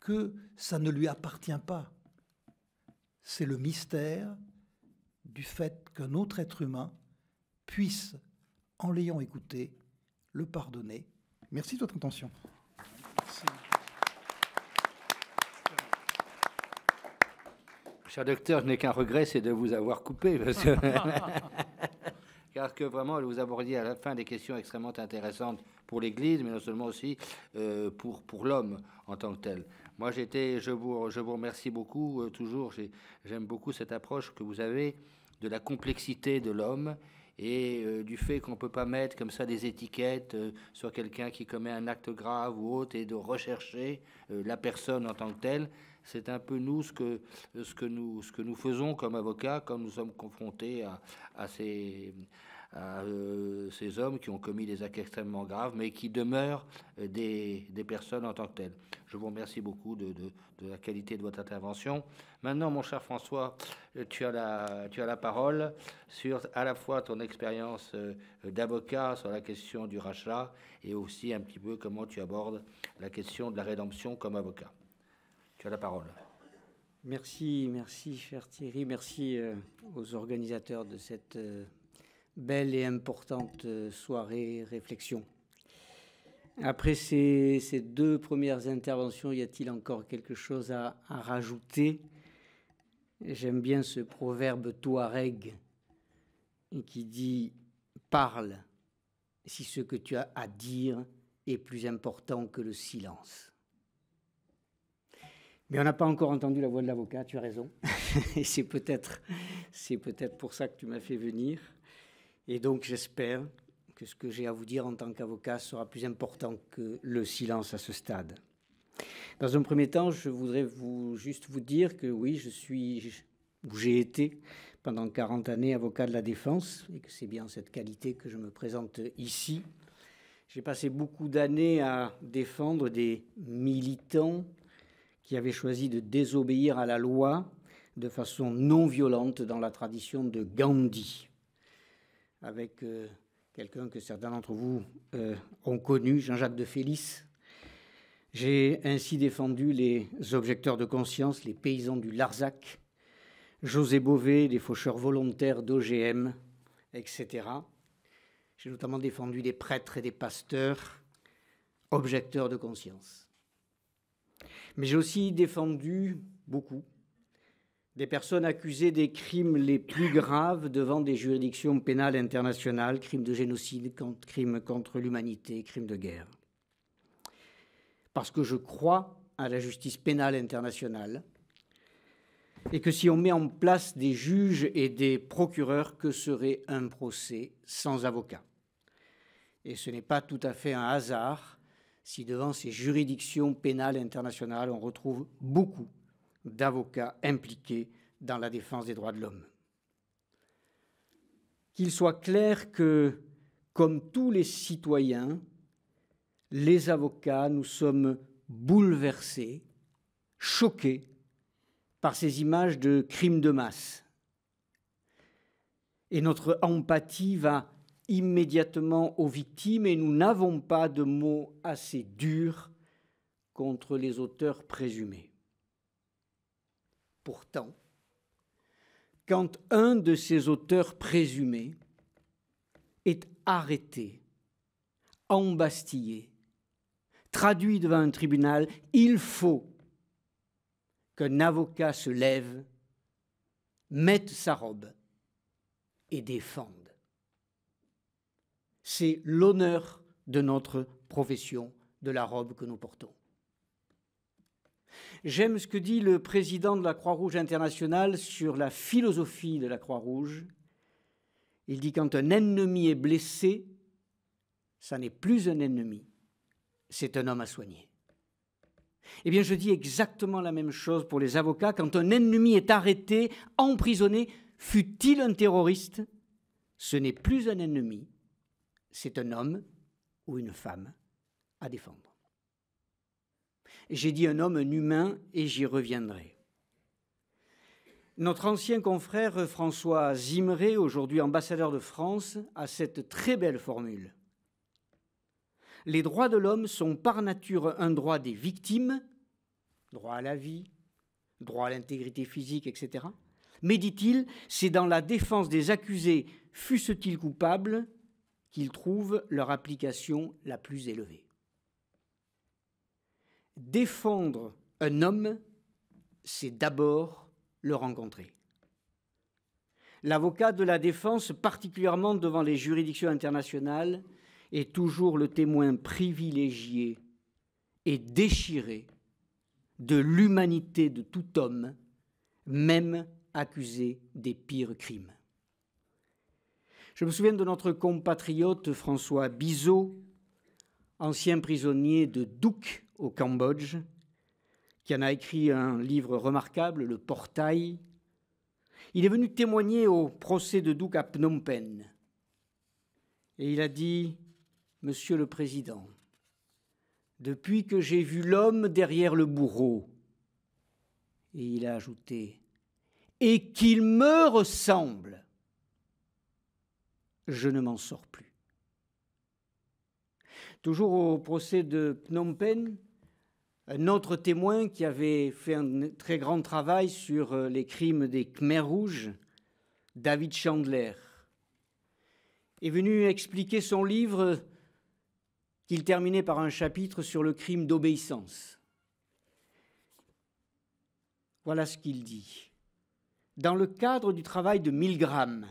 que ça ne lui appartient pas. C'est le mystère du fait qu'un autre être humain puisse, en l'ayant écouté, le pardonner. Merci de votre attention. Merci. Cher docteur, je n'ai qu'un regret, c'est de vous avoir coupé. Parce que... Car que vraiment, vous abordiez à la fin des questions extrêmement intéressantes pour l'Église, mais non seulement aussi euh, pour, pour l'homme en tant que tel. Moi, j'étais, je vous, je vous remercie beaucoup, euh, toujours, j'aime beaucoup cette approche que vous avez de la complexité de l'homme et euh, du fait qu'on ne peut pas mettre comme ça des étiquettes euh, sur quelqu'un qui commet un acte grave ou autre et de rechercher euh, la personne en tant que telle, c'est un peu nous ce que, ce que nous ce que nous faisons comme avocats quand nous sommes confrontés à, à ces à euh, ces hommes qui ont commis des actes extrêmement graves, mais qui demeurent euh, des, des personnes en tant que telles. Je vous remercie beaucoup de, de, la qualité de votre intervention. Maintenant, mon cher François, euh, tu as la, tu as la parole sur à la fois ton expérience d'avocat sur la question du rachat et aussi un petit peu comment tu abordes la question de la rédemption comme avocat. Tu as la parole. Merci, merci, cher Thierry. Merci aux organisateurs de cette belle et importante euh, soirée réflexion. Après ces, deux premières interventions, y a-t-il encore quelque chose à, rajouter J'aime bien ce proverbe touareg qui dit Parle si ce que tu as à dire est plus important que le silence. Mais on n'a pas encore entendu la voix de l'avocat, tu as raison. Et c'est peut-être pour ça que tu m'as fait venir. Et donc j'espère que ce que j'ai à vous dire en tant qu'avocat sera plus important que le silence à ce stade. Dans un premier temps, je voudrais juste vous dire que oui, je suis, j'ai été pendant 40 années avocat de la défense et que c'est bien cette qualité que je me présente ici. J'ai passé beaucoup d'années à défendre des militants qui avaient choisi de désobéir à la loi de façon non violente dans la tradition de Gandhi avec euh, quelqu'un que certains d'entre vous euh, ont connu, Jean-Jacques de Félis. J'ai ainsi défendu les objecteurs de conscience, les paysans du Larzac, José Bové, les faucheurs volontaires d'OGM, etc. J'ai notamment défendu des prêtres et des pasteurs, objecteurs de conscience. Mais j'ai aussi défendu beaucoup des personnes accusées des crimes les plus graves devant des juridictions pénales internationales, crimes de génocide, crimes contre l'humanité, crimes de guerre. Parce que je crois à la justice pénale internationale et que si on met en place des juges et des procureurs, que serait un procès sans avocat Et ce n'est pas tout à fait un hasard si devant ces juridictions pénales internationales, on retrouve beaucoup d'avocats impliqués dans la défense des droits de l'homme. Qu'il soit clair que, comme tous les citoyens, les avocats, nous sommes bouleversés, choqués par ces images de crimes de masse. Et notre empathie va immédiatement aux victimes et nous n'avons pas de mots assez durs contre les auteurs présumés pourtant, quand un de ces auteurs présumés est arrêté, embastillé, traduit devant un tribunal, il faut qu'un avocat se lève, mette sa robe et défende. C'est l'honneur de notre profession, de la robe que nous portons. J'aime ce que dit le président de la Croix-Rouge internationale sur la philosophie de la Croix-Rouge. Il dit quand un ennemi est blessé, ça n'est plus un ennemi, c'est un homme à soigner. Eh bien, je dis exactement la même chose pour les avocats. Quand un ennemi est arrêté, emprisonné, fut-il un terroriste, ce n'est plus un ennemi, c'est un homme ou une femme à défendre. J'ai dit un homme, un humain, et j'y reviendrai. Notre ancien confrère François Zimré, aujourd'hui ambassadeur de France, a cette très belle formule. Les droits de l'homme sont par nature un droit des victimes, droit à la vie, droit à l'intégrité physique, etc. Mais dit-il, c'est dans la défense des accusés, fussent-ils coupables, qu'ils trouvent leur application la plus élevée défendre un homme, c'est d'abord le rencontrer. L'avocat de la défense, particulièrement devant les juridictions internationales, est toujours le témoin privilégié et déchiré de l'humanité de tout homme, même accusé des pires crimes. Je me souviens de notre compatriote François Bizot, ancien prisonnier de Doucq, au Cambodge, qui en a écrit un livre remarquable, Le Portail. Il est venu témoigner au procès de Douk à Phnom Penh. Et il a dit Monsieur le Président, depuis que j'ai vu l'homme derrière le bourreau, et il a ajouté Et qu'il me ressemble, je ne m'en sors plus. Toujours au procès de Phnom Penh, un autre témoin qui avait fait un très grand travail sur euh, les crimes des Khmers rouges, David Chandler, est venu expliquer son livre qu'il terminait par un chapitre sur le crime d'obéissance. Voilà ce qu'il dit. Dans le cadre du travail de Milgram,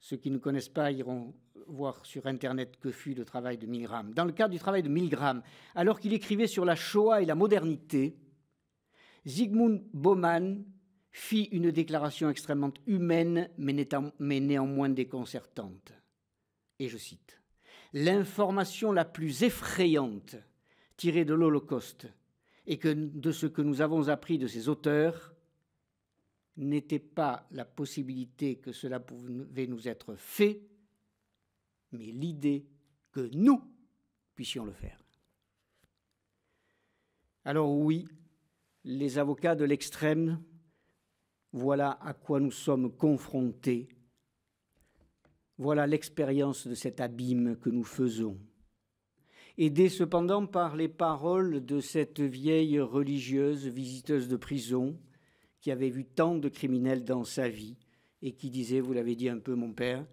ceux qui ne connaissent pas iront voir sur Internet que fut le travail de Milgram. Dans le cadre du travail de Milgram, alors qu'il écrivait sur la Shoah et la modernité, Zygmunt Bauman fit une déclaration extrêmement humaine, mais néanmoins déconcertante. Et je cite L'information la plus effrayante tirée de l'Holocauste et que de ce que nous avons appris de ses auteurs n'était pas la possibilité que cela pouvait nous être fait, mais l'idée que nous puissions le faire. Alors oui, les avocats de l'extrême, voilà à quoi nous sommes confrontés, voilà l'expérience de cet abîme que nous faisons. Aidés cependant par les paroles de cette vieille religieuse visiteuse de prison qui avait vu tant de criminels dans sa vie et qui disait, vous l'avez dit un peu mon père,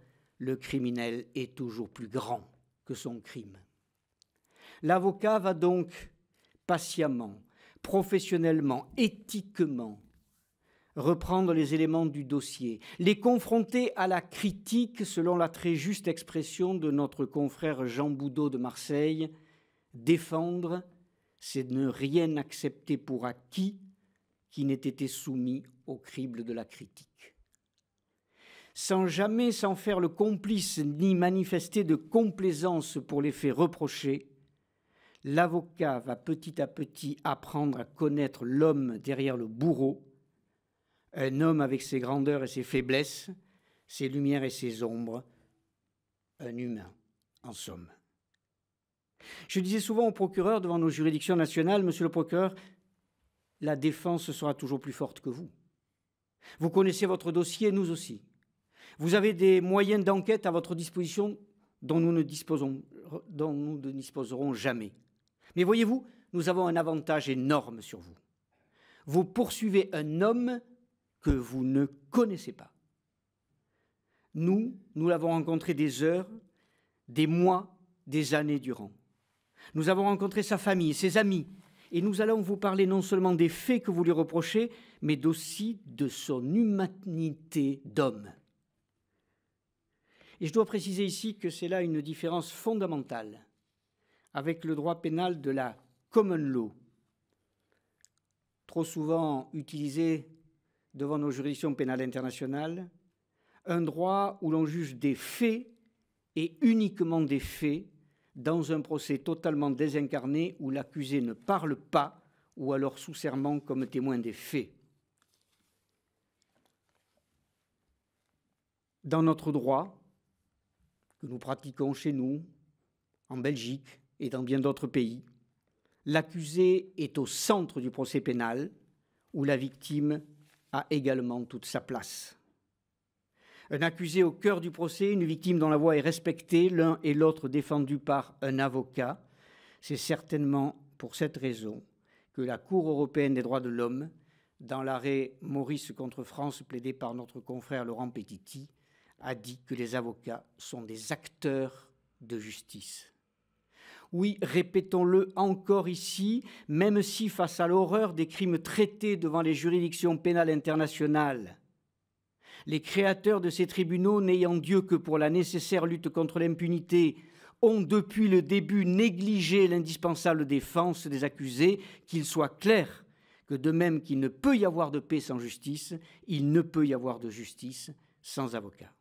le criminel est toujours plus grand que son crime. L'avocat va donc patiemment, professionnellement, éthiquement reprendre les éléments du dossier, les confronter à la critique, selon la très juste expression de notre confrère Jean Boudot de Marseille, défendre, c'est ne rien accepter pour acquis qui n'ait été soumis au crible de la critique sans jamais s'en faire le complice ni manifester de complaisance pour les faits reprochés, l'avocat va petit à petit apprendre à connaître l'homme derrière le bourreau, un homme avec ses grandeurs et ses faiblesses, ses lumières et ses ombres, un humain, en somme. Je disais souvent au procureur devant nos juridictions nationales, Monsieur le procureur, la défense sera toujours plus forte que vous. Vous connaissez votre dossier, nous aussi. Vous avez des moyens d'enquête à votre disposition dont nous ne, nous ne disposerons jamais. Mais voyez-vous, nous avons un avantage énorme sur vous. Vous poursuivez un homme que vous ne connaissez pas. Nous, nous l'avons rencontré des heures, des mois, des années durant. Nous avons rencontré sa famille, ses amis, et nous allons vous parler non seulement des faits que vous lui reprochez, mais aussi de son humanité d'homme. Et je dois préciser ici que c'est là une différence fondamentale avec le droit pénal de la common law, trop souvent utilisé devant nos juridictions pénales internationales, un droit où l'on juge des faits et uniquement des faits dans un procès totalement désincarné où l'accusé ne parle pas ou alors sous serment comme témoin des faits. Dans notre droit, que nous pratiquons chez nous, en Belgique et dans bien d'autres pays. L'accusé est au centre du procès pénal, où la victime a également toute sa place. Un accusé au cœur du procès, une victime dont la voix est respectée, l'un et l'autre défendu par un avocat, c'est certainement pour cette raison que la Cour européenne des droits de l'homme, dans l'arrêt Maurice contre France plaidé par notre confrère Laurent Petiti, a dit que les avocats sont des acteurs de justice. Oui, répétons-le encore ici, même si face à l'horreur des crimes traités devant les juridictions pénales internationales, les créateurs de ces tribunaux n'ayant Dieu que pour la nécessaire lutte contre l'impunité, ont depuis le début négligé l'indispensable défense des accusés, qu'il soit clair que de même qu'il ne peut y avoir de paix sans justice, il ne peut y avoir de justice sans avocat.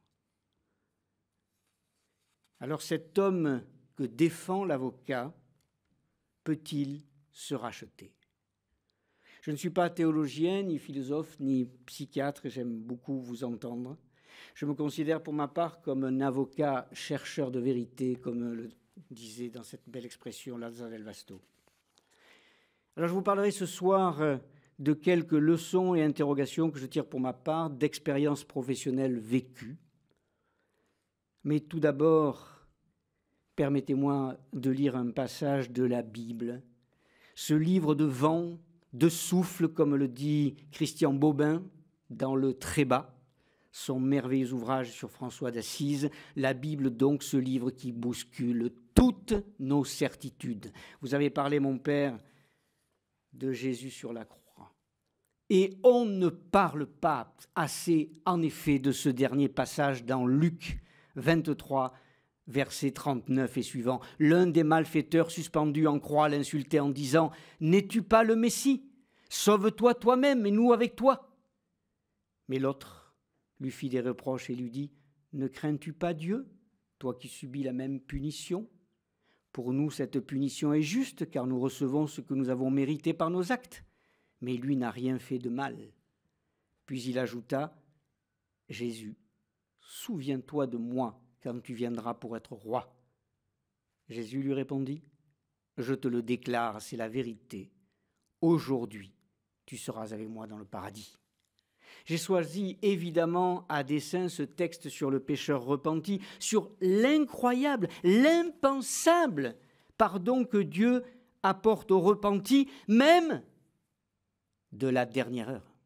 Alors cet homme que défend l'avocat peut-il se racheter Je ne suis pas théologien, ni philosophe, ni psychiatre, et j'aime beaucoup vous entendre. Je me considère pour ma part comme un avocat chercheur de vérité, comme le disait dans cette belle expression Lazare Vasto. Alors je vous parlerai ce soir euh, de quelques leçons et interrogations que je tire pour ma part d'expériences professionnelles vécues. Mais tout d'abord, permettez-moi de lire un passage de la Bible, ce livre de vent, de souffle, comme le dit Christian Bobin dans le très bas, son merveilleux ouvrage sur François d'Assise, la Bible donc, ce livre qui bouscule toutes nos certitudes. Vous avez parlé, mon Père, de Jésus sur la croix. Et on ne parle pas assez, en effet, de ce dernier passage dans Luc 23, verset 39 et suivant, l'un des malfaiteurs suspendus en croix l'insultait en disant N'es-tu pas le Messie Sauve-toi toi-même et nous avec toi. Mais l'autre lui fit des reproches et lui dit Ne crains-tu pas Dieu, toi qui subis la même punition Pour nous, cette punition est juste, car nous recevons ce que nous avons mérité par nos actes. Mais lui n'a rien fait de mal. Puis il ajouta Jésus, souviens-toi de moi quand tu viendras pour être roi. Jésus lui répondit, Je te le déclare, c'est la vérité. Aujourd'hui, tu seras avec moi dans le paradis. J'ai choisi évidemment à dessein ce texte sur le pécheur repenti, sur l'incroyable, l'impensable pardon que Dieu apporte au repenti, même de la dernière heure.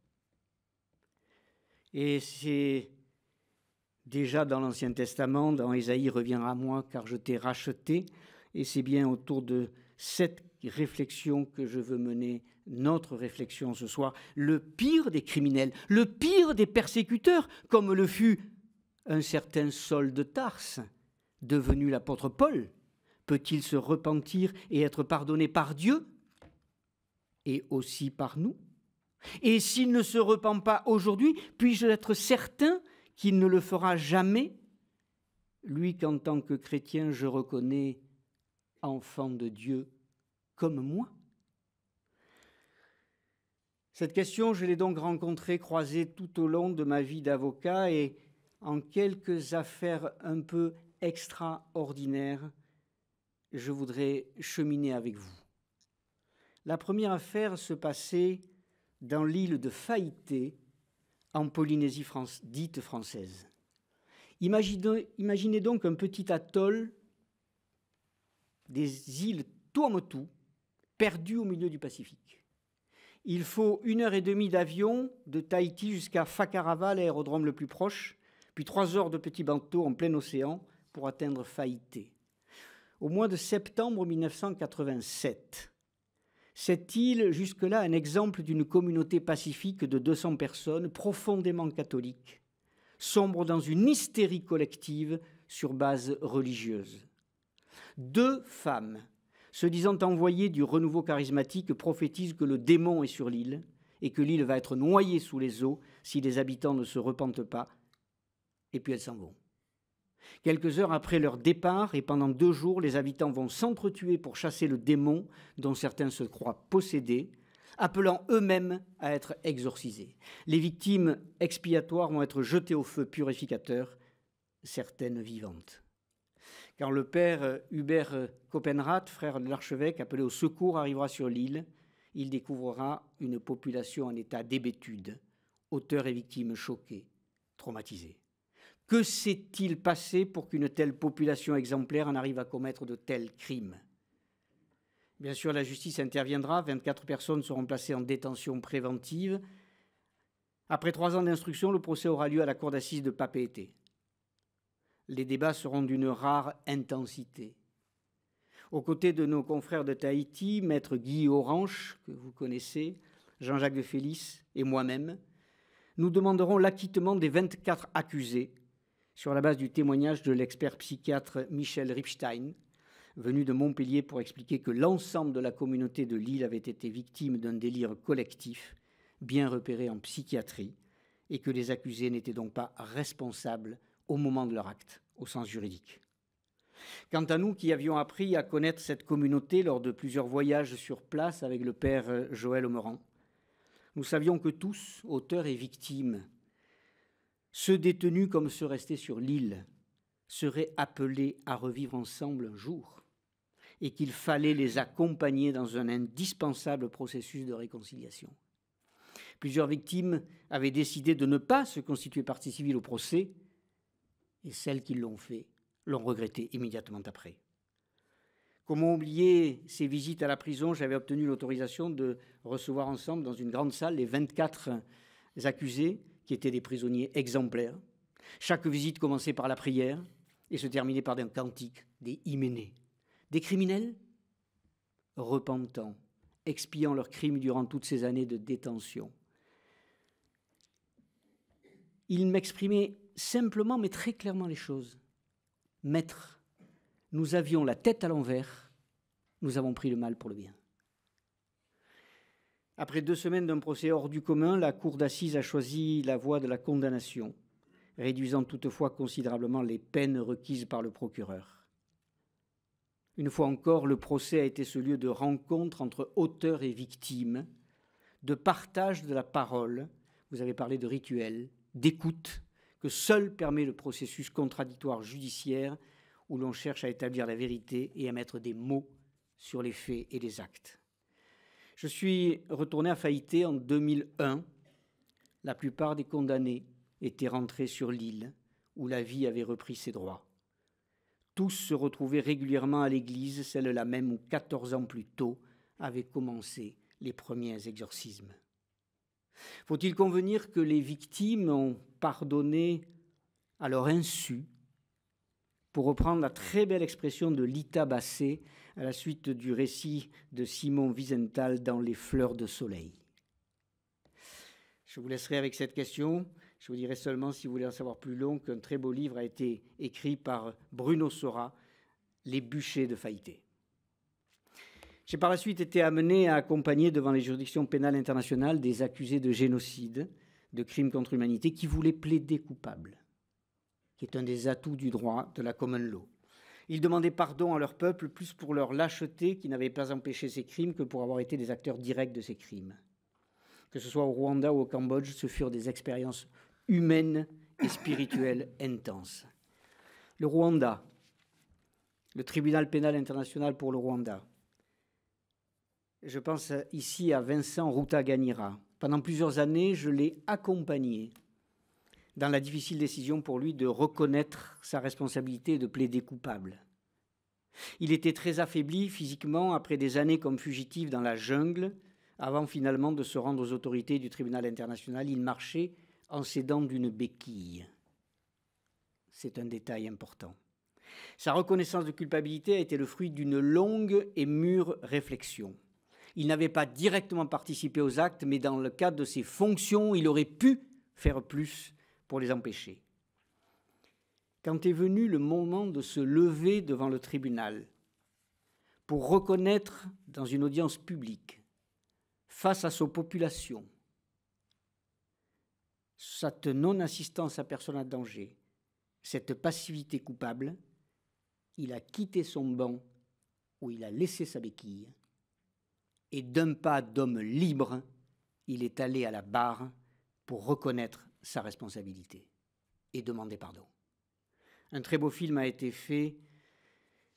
Et c'est Déjà dans l'Ancien Testament, dans Ésaïe, reviens à moi car je t'ai racheté. Et c'est bien autour de cette réflexion que je veux mener, notre réflexion ce soir. Le pire des criminels, le pire des persécuteurs, comme le fut un certain Saul de Tarse, devenu l'apôtre Paul, peut-il se repentir et être pardonné par Dieu et aussi par nous Et s'il ne se repent pas aujourd'hui, puis-je être certain qu'il ne le fera jamais, lui qu'en tant que chrétien je reconnais enfant de Dieu comme moi Cette question, je l'ai donc rencontrée, croisée tout au long de ma vie d'avocat et en quelques affaires un peu extraordinaires, je voudrais cheminer avec vous. La première affaire se passait dans l'île de Faïté, en Polynésie dite française. Imaginez, donc un petit atoll des îles Tuamotu, perdu au milieu du Pacifique. Il faut une heure et demie d'avion de Tahiti jusqu'à Fakarava, l'aérodrome le plus proche, puis trois heures de petit bateau en plein océan pour atteindre Faïté. Au mois de septembre 1987, cette île, jusque-là un exemple d'une communauté pacifique de 200 personnes profondément catholiques, sombre dans une hystérie collective sur base religieuse. Deux femmes, se disant envoyées du renouveau charismatique, prophétisent que le démon est sur l'île et que l'île va être noyée sous les eaux si les habitants ne se repentent pas, et puis elles s'en vont. Quelques heures après leur départ et pendant deux jours, les habitants vont s'entretuer pour chasser le démon dont certains se croient possédés, appelant eux-mêmes à être exorcisés. Les victimes expiatoires vont être jetées au feu purificateur, certaines vivantes. Quand le père euh, Hubert euh, Copenrath, frère de l'archevêque, appelé au secours, arrivera sur l'île, il découvrira une population en état d'hébétude, auteurs et victimes choqués, traumatisés. Que s'est-il passé pour qu'une telle population exemplaire en arrive à commettre de tels crimes Bien sûr, la justice interviendra, 24 personnes seront placées en détention préventive. Après trois ans d'instruction, le procès aura lieu à la cour d'assises de Papeete. Les débats seront d'une rare intensité. Aux côtés de nos confrères de Tahiti, maître Guy Orange, que vous connaissez, Jean-Jacques de Félix et moi-même, nous demanderons l'acquittement des 24 accusés sur la base du témoignage de l'expert psychiatre Michel Ripstein, venu de Montpellier pour expliquer que l'ensemble de la communauté de Lille avait été victime d'un délire collectif, bien repéré en psychiatrie, et que les accusés n'étaient donc pas responsables au moment de leur acte, au sens juridique. Quant à nous qui avions appris à connaître cette communauté lors de plusieurs voyages sur place avec le père euh, Joël Omeran, nous savions que tous, auteurs et victimes, ceux détenus, comme ceux restés sur l'île, seraient appelés à revivre ensemble un jour et qu'il fallait les accompagner dans un indispensable processus de réconciliation. Plusieurs victimes avaient décidé de ne pas se constituer partie civile au procès, et celles qui l'ont fait l'ont regretté immédiatement après. Comment oublier ces visites à la prison J'avais obtenu l'autorisation de recevoir ensemble dans une grande salle les 24 accusés qui étaient des prisonniers exemplaires. Chaque visite commençait par la prière et se terminait par des cantique, des hyménées. Des criminels repentants, expiant leurs crimes durant toutes ces années de détention. Ils m'exprimaient simplement mais très clairement les choses. Maître, nous avions la tête à l'envers, nous avons pris le mal pour le bien. Après deux semaines d'un procès hors du commun, la Cour d'assises a choisi la voie de la condamnation, réduisant toutefois considérablement les peines requises par le procureur. Une fois encore, le procès a été ce lieu de rencontre entre auteur et victime, de partage de la parole, vous avez parlé de rituel, d'écoute, que seul permet le processus contradictoire judiciaire où l'on cherche à établir la vérité et à mettre des mots sur les faits et les actes. Je suis retourné à Faïté en 2001. La plupart des condamnés étaient rentrés sur l'île, où la vie avait repris ses droits. Tous se retrouvaient régulièrement à l'église, celle-là même où, 14 ans plus tôt, avaient commencé les premiers exorcismes. Faut-il convenir que les victimes ont pardonné à leur insu, pour reprendre la très belle expression de Lita Bassé, à la suite du récit de Simon Wiesenthal dans Les Fleurs de Soleil. Je vous laisserai avec cette question. Je vous dirai seulement, si vous voulez en savoir plus long, qu'un très beau livre a été écrit par Bruno Sora, Les bûchers de Faïté. J'ai par la suite été amené à accompagner devant les juridictions pénales internationales des accusés de génocide, de crimes contre l'humanité, qui voulaient plaider coupables, qui est un des atouts du droit de la common law. Ils demandaient pardon à leur peuple plus pour leur lâcheté qui n'avait pas empêché ces crimes que pour avoir été des acteurs directs de ces crimes. Que ce soit au Rwanda ou au Cambodge, ce furent des expériences humaines et spirituelles intenses. Le Rwanda, le tribunal pénal international pour le Rwanda. Je pense ici à Vincent Ruta-Ganira. Pendant plusieurs années, je l'ai accompagné dans la difficile décision pour lui de reconnaître sa responsabilité et de plaider coupable. Il était très affaibli physiquement après des années comme fugitif dans la jungle, avant finalement de se rendre aux autorités du tribunal international. Il marchait en s'aidant d'une béquille. C'est un détail important. Sa reconnaissance de culpabilité a été le fruit d'une longue et mûre réflexion. Il n'avait pas directement participé aux actes, mais dans le cadre de ses fonctions, il aurait pu faire plus pour les empêcher. Quand est venu le moment de se lever devant le tribunal pour reconnaître dans une audience publique, face à sa population, cette non-assistance à personne à danger, cette passivité coupable, il a quitté son banc où il a laissé sa béquille, et d'un pas d'homme libre, il est allé à la barre pour reconnaître sa responsabilité et demander pardon. Un très beau film a été fait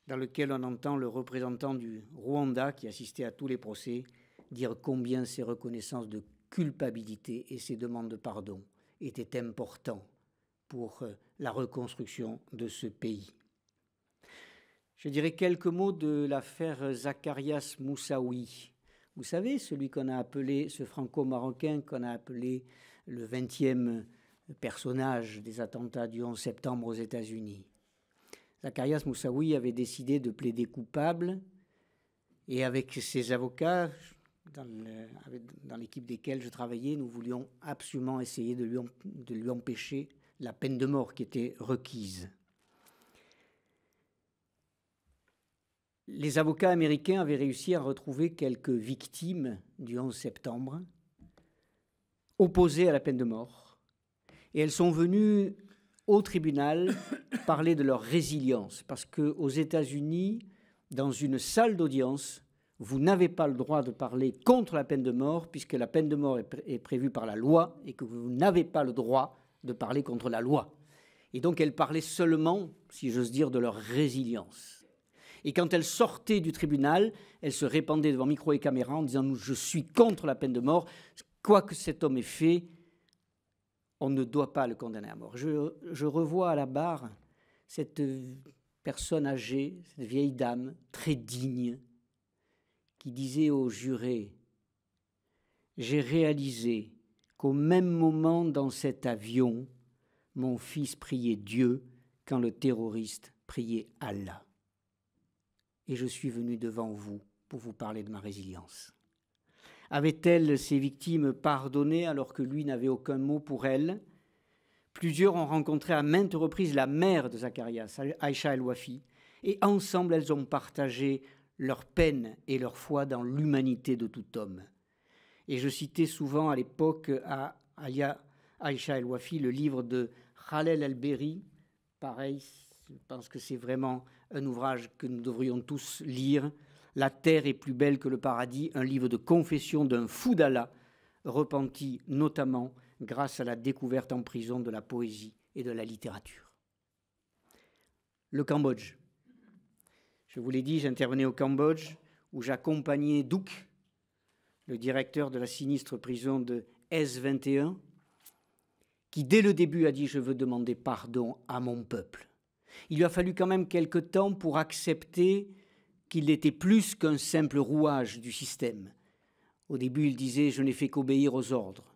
dans lequel on entend le représentant du Rwanda qui assistait à tous les procès dire combien ses reconnaissances de culpabilité et ses demandes de pardon étaient importants pour euh, la reconstruction de ce pays. Je dirais quelques mots de l'affaire Zacharias Moussaoui. Vous savez, celui qu'on a appelé, ce franco-marocain qu'on a appelé le 20e personnage des attentats du 11 septembre aux États-Unis. Zacharias Moussaoui avait décidé de plaider coupable et avec ses avocats, dans l'équipe desquels je travaillais, nous voulions absolument essayer de lui, de lui empêcher la peine de mort qui était requise. Les avocats américains avaient réussi à retrouver quelques victimes du 11 septembre, opposées à la peine de mort. Et elles sont venues au tribunal parler de leur résilience, parce que aux États-Unis, dans une salle d'audience, vous n'avez pas le droit de parler contre la peine de mort, puisque la peine de mort est, prévue par la loi, et que vous n'avez pas le droit de parler contre la loi. Et donc elles parlaient seulement, si j'ose dire, de leur résilience. Et quand elles sortaient du tribunal, elles se répandaient devant micro et caméra en disant ⁇ Je suis contre la peine de mort ⁇ quoi que cet homme ait fait, on ne doit pas le condamner à mort. Je, revois à la barre cette personne âgée, cette vieille dame, très digne, qui disait au juré, j'ai réalisé qu'au même moment dans cet avion, mon fils priait Dieu quand le terroriste priait Allah. Et je suis venu devant vous pour vous parler de ma résilience. Avait-elle ses victimes pardonnées alors que lui n'avait aucun mot pour elles Plusieurs ont rencontré à maintes reprises la mère de Zacharias, Aïcha El-Wafi, et ensemble elles ont partagé leur peine et leur foi dans l'humanité de tout homme. Et je citais souvent à l'époque à Aïcha El-Wafi le livre de Khalel el beri Pareil, je pense que c'est vraiment un ouvrage que nous devrions tous lire la terre est plus belle que le paradis, un livre de confession d'un fou d'Allah, repenti notamment grâce à la découverte en prison de la poésie et de la littérature. Le Cambodge. Je vous l'ai dit, j'intervenais au Cambodge où j'accompagnais Douk, le directeur de la sinistre prison de S21, qui dès le début a dit je veux demander pardon à mon peuple. Il lui a fallu quand même quelque temps pour accepter qu'il était plus qu'un simple rouage du système. Au début, il disait Je n'ai fait qu'obéir aux ordres.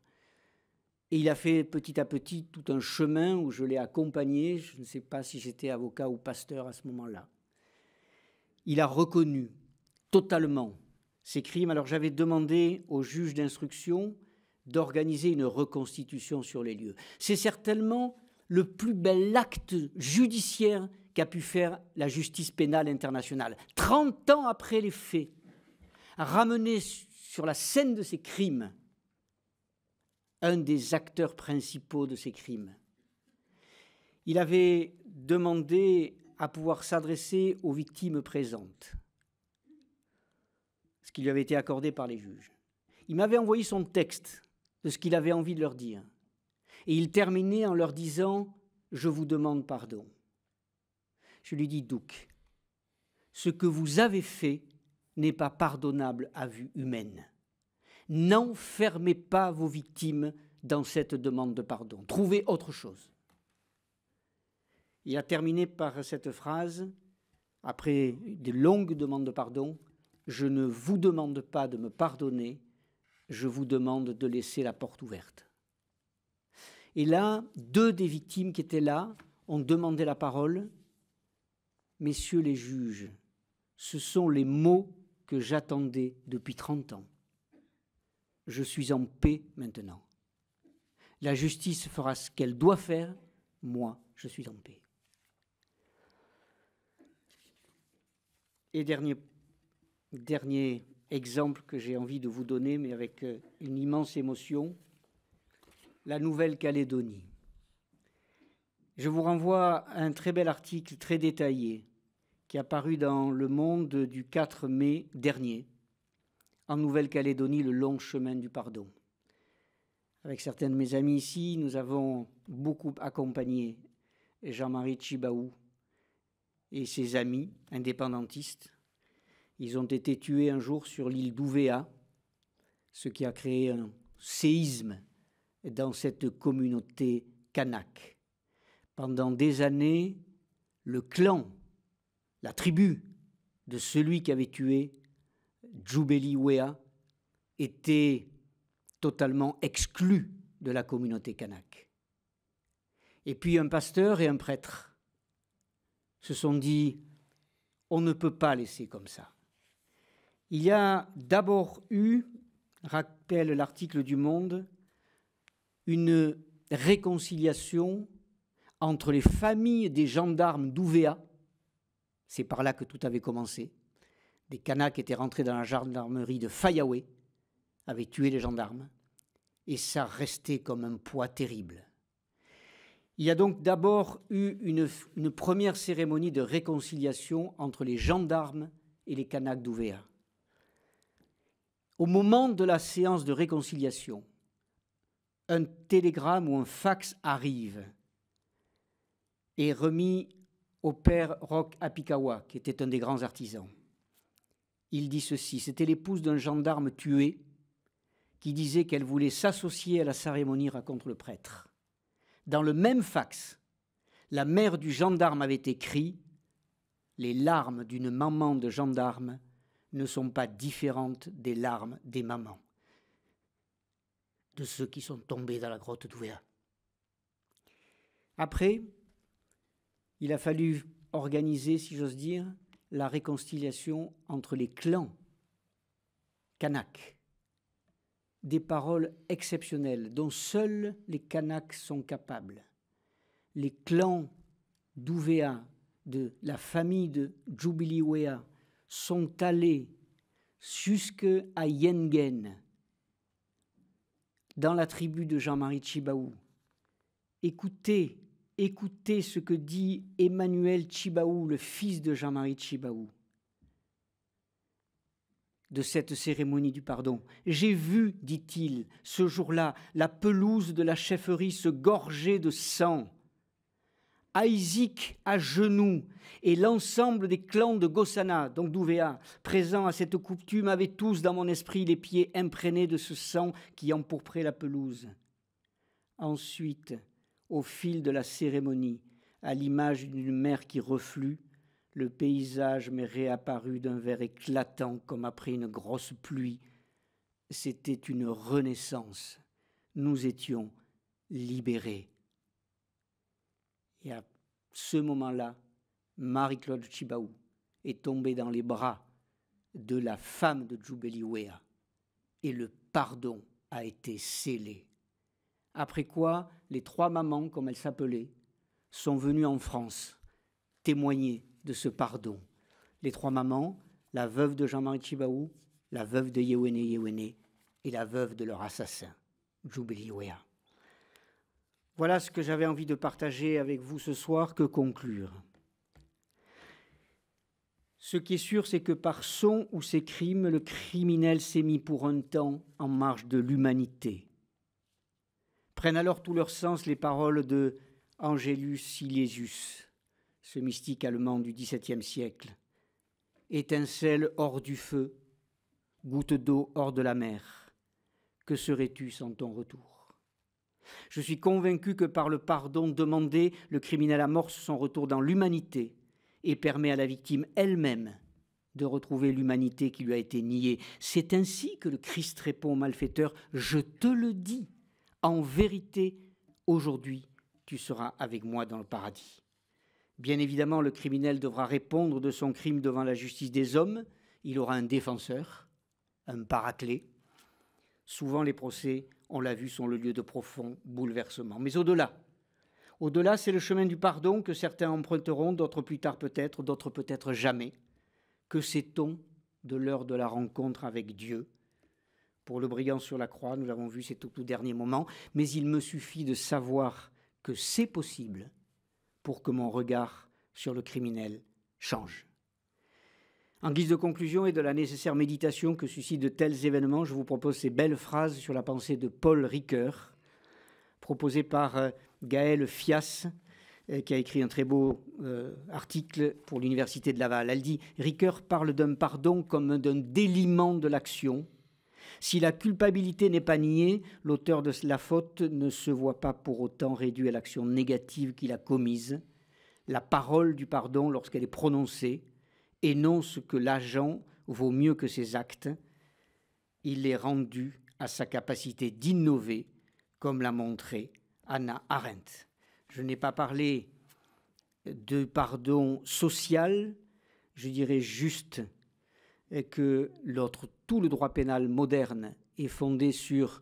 Et il a fait petit à petit tout un chemin où je l'ai accompagné. Je ne sais pas si j'étais avocat ou pasteur à ce moment-là. Il a reconnu totalement ses crimes. Alors j'avais demandé au juge d'instruction d'organiser une reconstitution sur les lieux. C'est certainement le plus bel acte judiciaire qu'a pu faire la justice pénale internationale. 30 ans après les faits, ramener sur la scène de ces crimes un des acteurs principaux de ces crimes. Il avait demandé à pouvoir s'adresser aux victimes présentes, ce qui lui avait été accordé par les juges. Il m'avait envoyé son texte de ce qu'il avait envie de leur dire. Et il terminait en leur disant ⁇ Je vous demande pardon ⁇ je lui dis Douk, ce que vous avez fait n'est pas pardonnable à vue humaine. N'enfermez pas vos victimes dans cette demande de pardon. Trouvez autre chose. Il a terminé par cette phrase, après de longues demandes de pardon, Je ne vous demande pas de me pardonner, je vous demande de laisser la porte ouverte. Et là, deux des victimes qui étaient là ont demandé la parole messieurs les juges, ce sont les mots que j'attendais depuis 30 ans. Je suis en paix maintenant. La justice fera ce qu'elle doit faire, moi, je suis en paix. Et dernier, dernier exemple que j'ai envie de vous donner, mais avec euh, une immense émotion, la Nouvelle-Calédonie. Je vous renvoie à un très bel article très détaillé qui a paru dans Le Monde du 4 mai dernier, en Nouvelle-Calédonie, le long chemin du pardon. Avec certains de mes amis ici, nous avons beaucoup accompagné Jean-Marie Chibaou et ses amis indépendantistes. Ils ont été tués un jour sur l'île d'Ouvéa, ce qui a créé un séisme dans cette communauté kanak pendant des années le clan, la tribu de celui qui avait tué Djoubeli Wea était totalement exclu de la communauté kanak. Et puis un pasteur et un prêtre se sont dit, on ne peut pas laisser comme ça. Il y a d'abord eu, rappelle l'article du Monde, une réconciliation entre les familles des gendarmes d'Ouvéa, c'est par là que tout avait commencé, des qui étaient rentrés dans la gendarmerie de Fayaoué, avaient tué les gendarmes, et ça restait comme un poids terrible. Il y a donc d'abord eu une, première cérémonie de réconciliation entre les gendarmes et les Canaks d'Ouvéa. Au moment de la séance de réconciliation, un télégramme ou un fax arrive et remis au père roque Apikawa, qui était un des grands artisans. Il dit ceci, c'était l'épouse d'un gendarme tué qui disait qu'elle voulait s'associer à la cérémonie, raconte le prêtre. Dans le même fax, la mère du gendarme avait écrit Les larmes d'une maman de gendarme ne sont pas différentes des larmes des mamans, de ceux qui sont tombés dans la grotte d'Ouvéa. Après, il a fallu organiser, si j'ose dire, la réconciliation entre les clans kanak, Des paroles exceptionnelles dont seuls les kanaks sont capables. Les clans d'Uvea, de la famille de Jubiliwea, sont allés jusque à Yengen, dans la tribu de Jean-Marie Chibaou. Écoutez écoutez ce que dit Emmanuel Chibaou, le fils de Jean-Marie Chibaou, de cette cérémonie du pardon. J'ai vu, dit-il, ce jour-là, la pelouse de la chefferie se gorger de sang. Isaac à genoux et l'ensemble des clans de Gossana, donc d'Ouvéa, présents à cette coutume, avaient tous dans mon esprit les pieds imprégnés de ce sang qui empourprait la pelouse. Ensuite, au fil de la cérémonie, à l'image d'une mer qui reflue, le paysage m'est réapparu d'un vert éclatant comme après une grosse pluie. C'était une renaissance. Nous étions libérés. Et à ce moment-là, Marie-Claude Chibaou est tombée dans les bras de la femme de Jubeliwea et le pardon a été scellé. Après quoi, les trois mamans, comme elles s'appelaient, sont venues en France témoigner de ce pardon. Les trois mamans, la veuve de Jean-Marie Chibaou, la veuve de Yewene Yewene et la veuve de leur assassin, Jubiliwea. Voilà ce que j'avais envie de partager avec vous ce soir, que conclure. Ce qui est sûr, c'est que par son ou ses crimes, le criminel s'est mis pour un temps en marge de l'humanité, Prennent alors tout leur sens les paroles de Angelus Silesius, ce mystique allemand du XVIIe siècle. Étincelle hors du feu, goutte d'eau hors de la mer, que serais-tu sans ton retour Je suis convaincu que par le pardon demandé, le criminel amorce son retour dans l'humanité et permet à la victime elle-même de retrouver l'humanité qui lui a été niée. C'est ainsi que le Christ répond au malfaiteur, je te le dis, en vérité, aujourd'hui, tu seras avec moi dans le paradis. Bien évidemment, le criminel devra répondre de son crime devant la justice des hommes. Il aura un défenseur, un paraclet. Souvent, les procès, on l'a vu, sont le lieu de profonds bouleversements. Mais au-delà, au-delà, c'est le chemin du pardon que certains emprunteront, d'autres plus tard peut-être, d'autres peut-être jamais. Que sait-on de l'heure de la rencontre avec Dieu pour le brillant sur la croix, nous l'avons vu, c'est au tout dernier moment, mais il me suffit de savoir que c'est possible pour que mon regard sur le criminel change. En guise de conclusion et de la nécessaire méditation que suscitent de tels événements, je vous propose ces belles phrases sur la pensée de Paul Ricoeur, proposées par euh, Gaëlle Fias, euh, qui a écrit un très beau euh, article pour l'Université de Laval. Elle dit Ricoeur parle d'un pardon comme d'un déliment de l'action, si la culpabilité n'est pas niée, l'auteur de la faute ne se voit pas pour autant réduit à l'action négative qu'il a commise. La parole du pardon, lorsqu'elle est prononcée, énonce que l'agent vaut mieux que ses actes. Il est rendu à sa capacité d'innover, comme l'a montré Anna Arendt. Je n'ai pas parlé de pardon social, je dirais juste que l'autre, tout le droit pénal moderne est fondé sur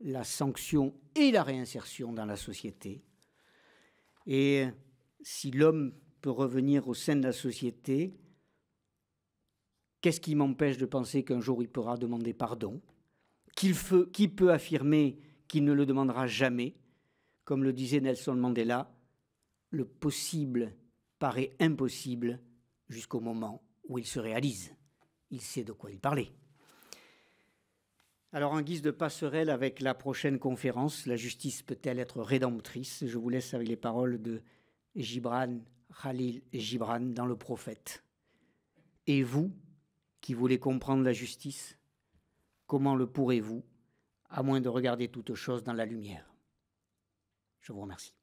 la sanction et la réinsertion dans la société. Et si l'homme peut revenir au sein de la société, qu'est-ce qui m'empêche de penser qu'un jour il pourra demander pardon Qui peut affirmer qu'il ne le demandera jamais Comme le disait Nelson Mandela, le possible paraît impossible jusqu'au moment où il se réalise il sait de quoi il parlait. Alors en guise de passerelle avec la prochaine conférence, la justice peut-elle être rédemptrice Je vous laisse avec les paroles de Gibran, Khalil Gibran dans le prophète. Et vous, qui voulez comprendre la justice, comment le pourrez-vous, à moins de regarder toute chose dans la lumière Je vous remercie.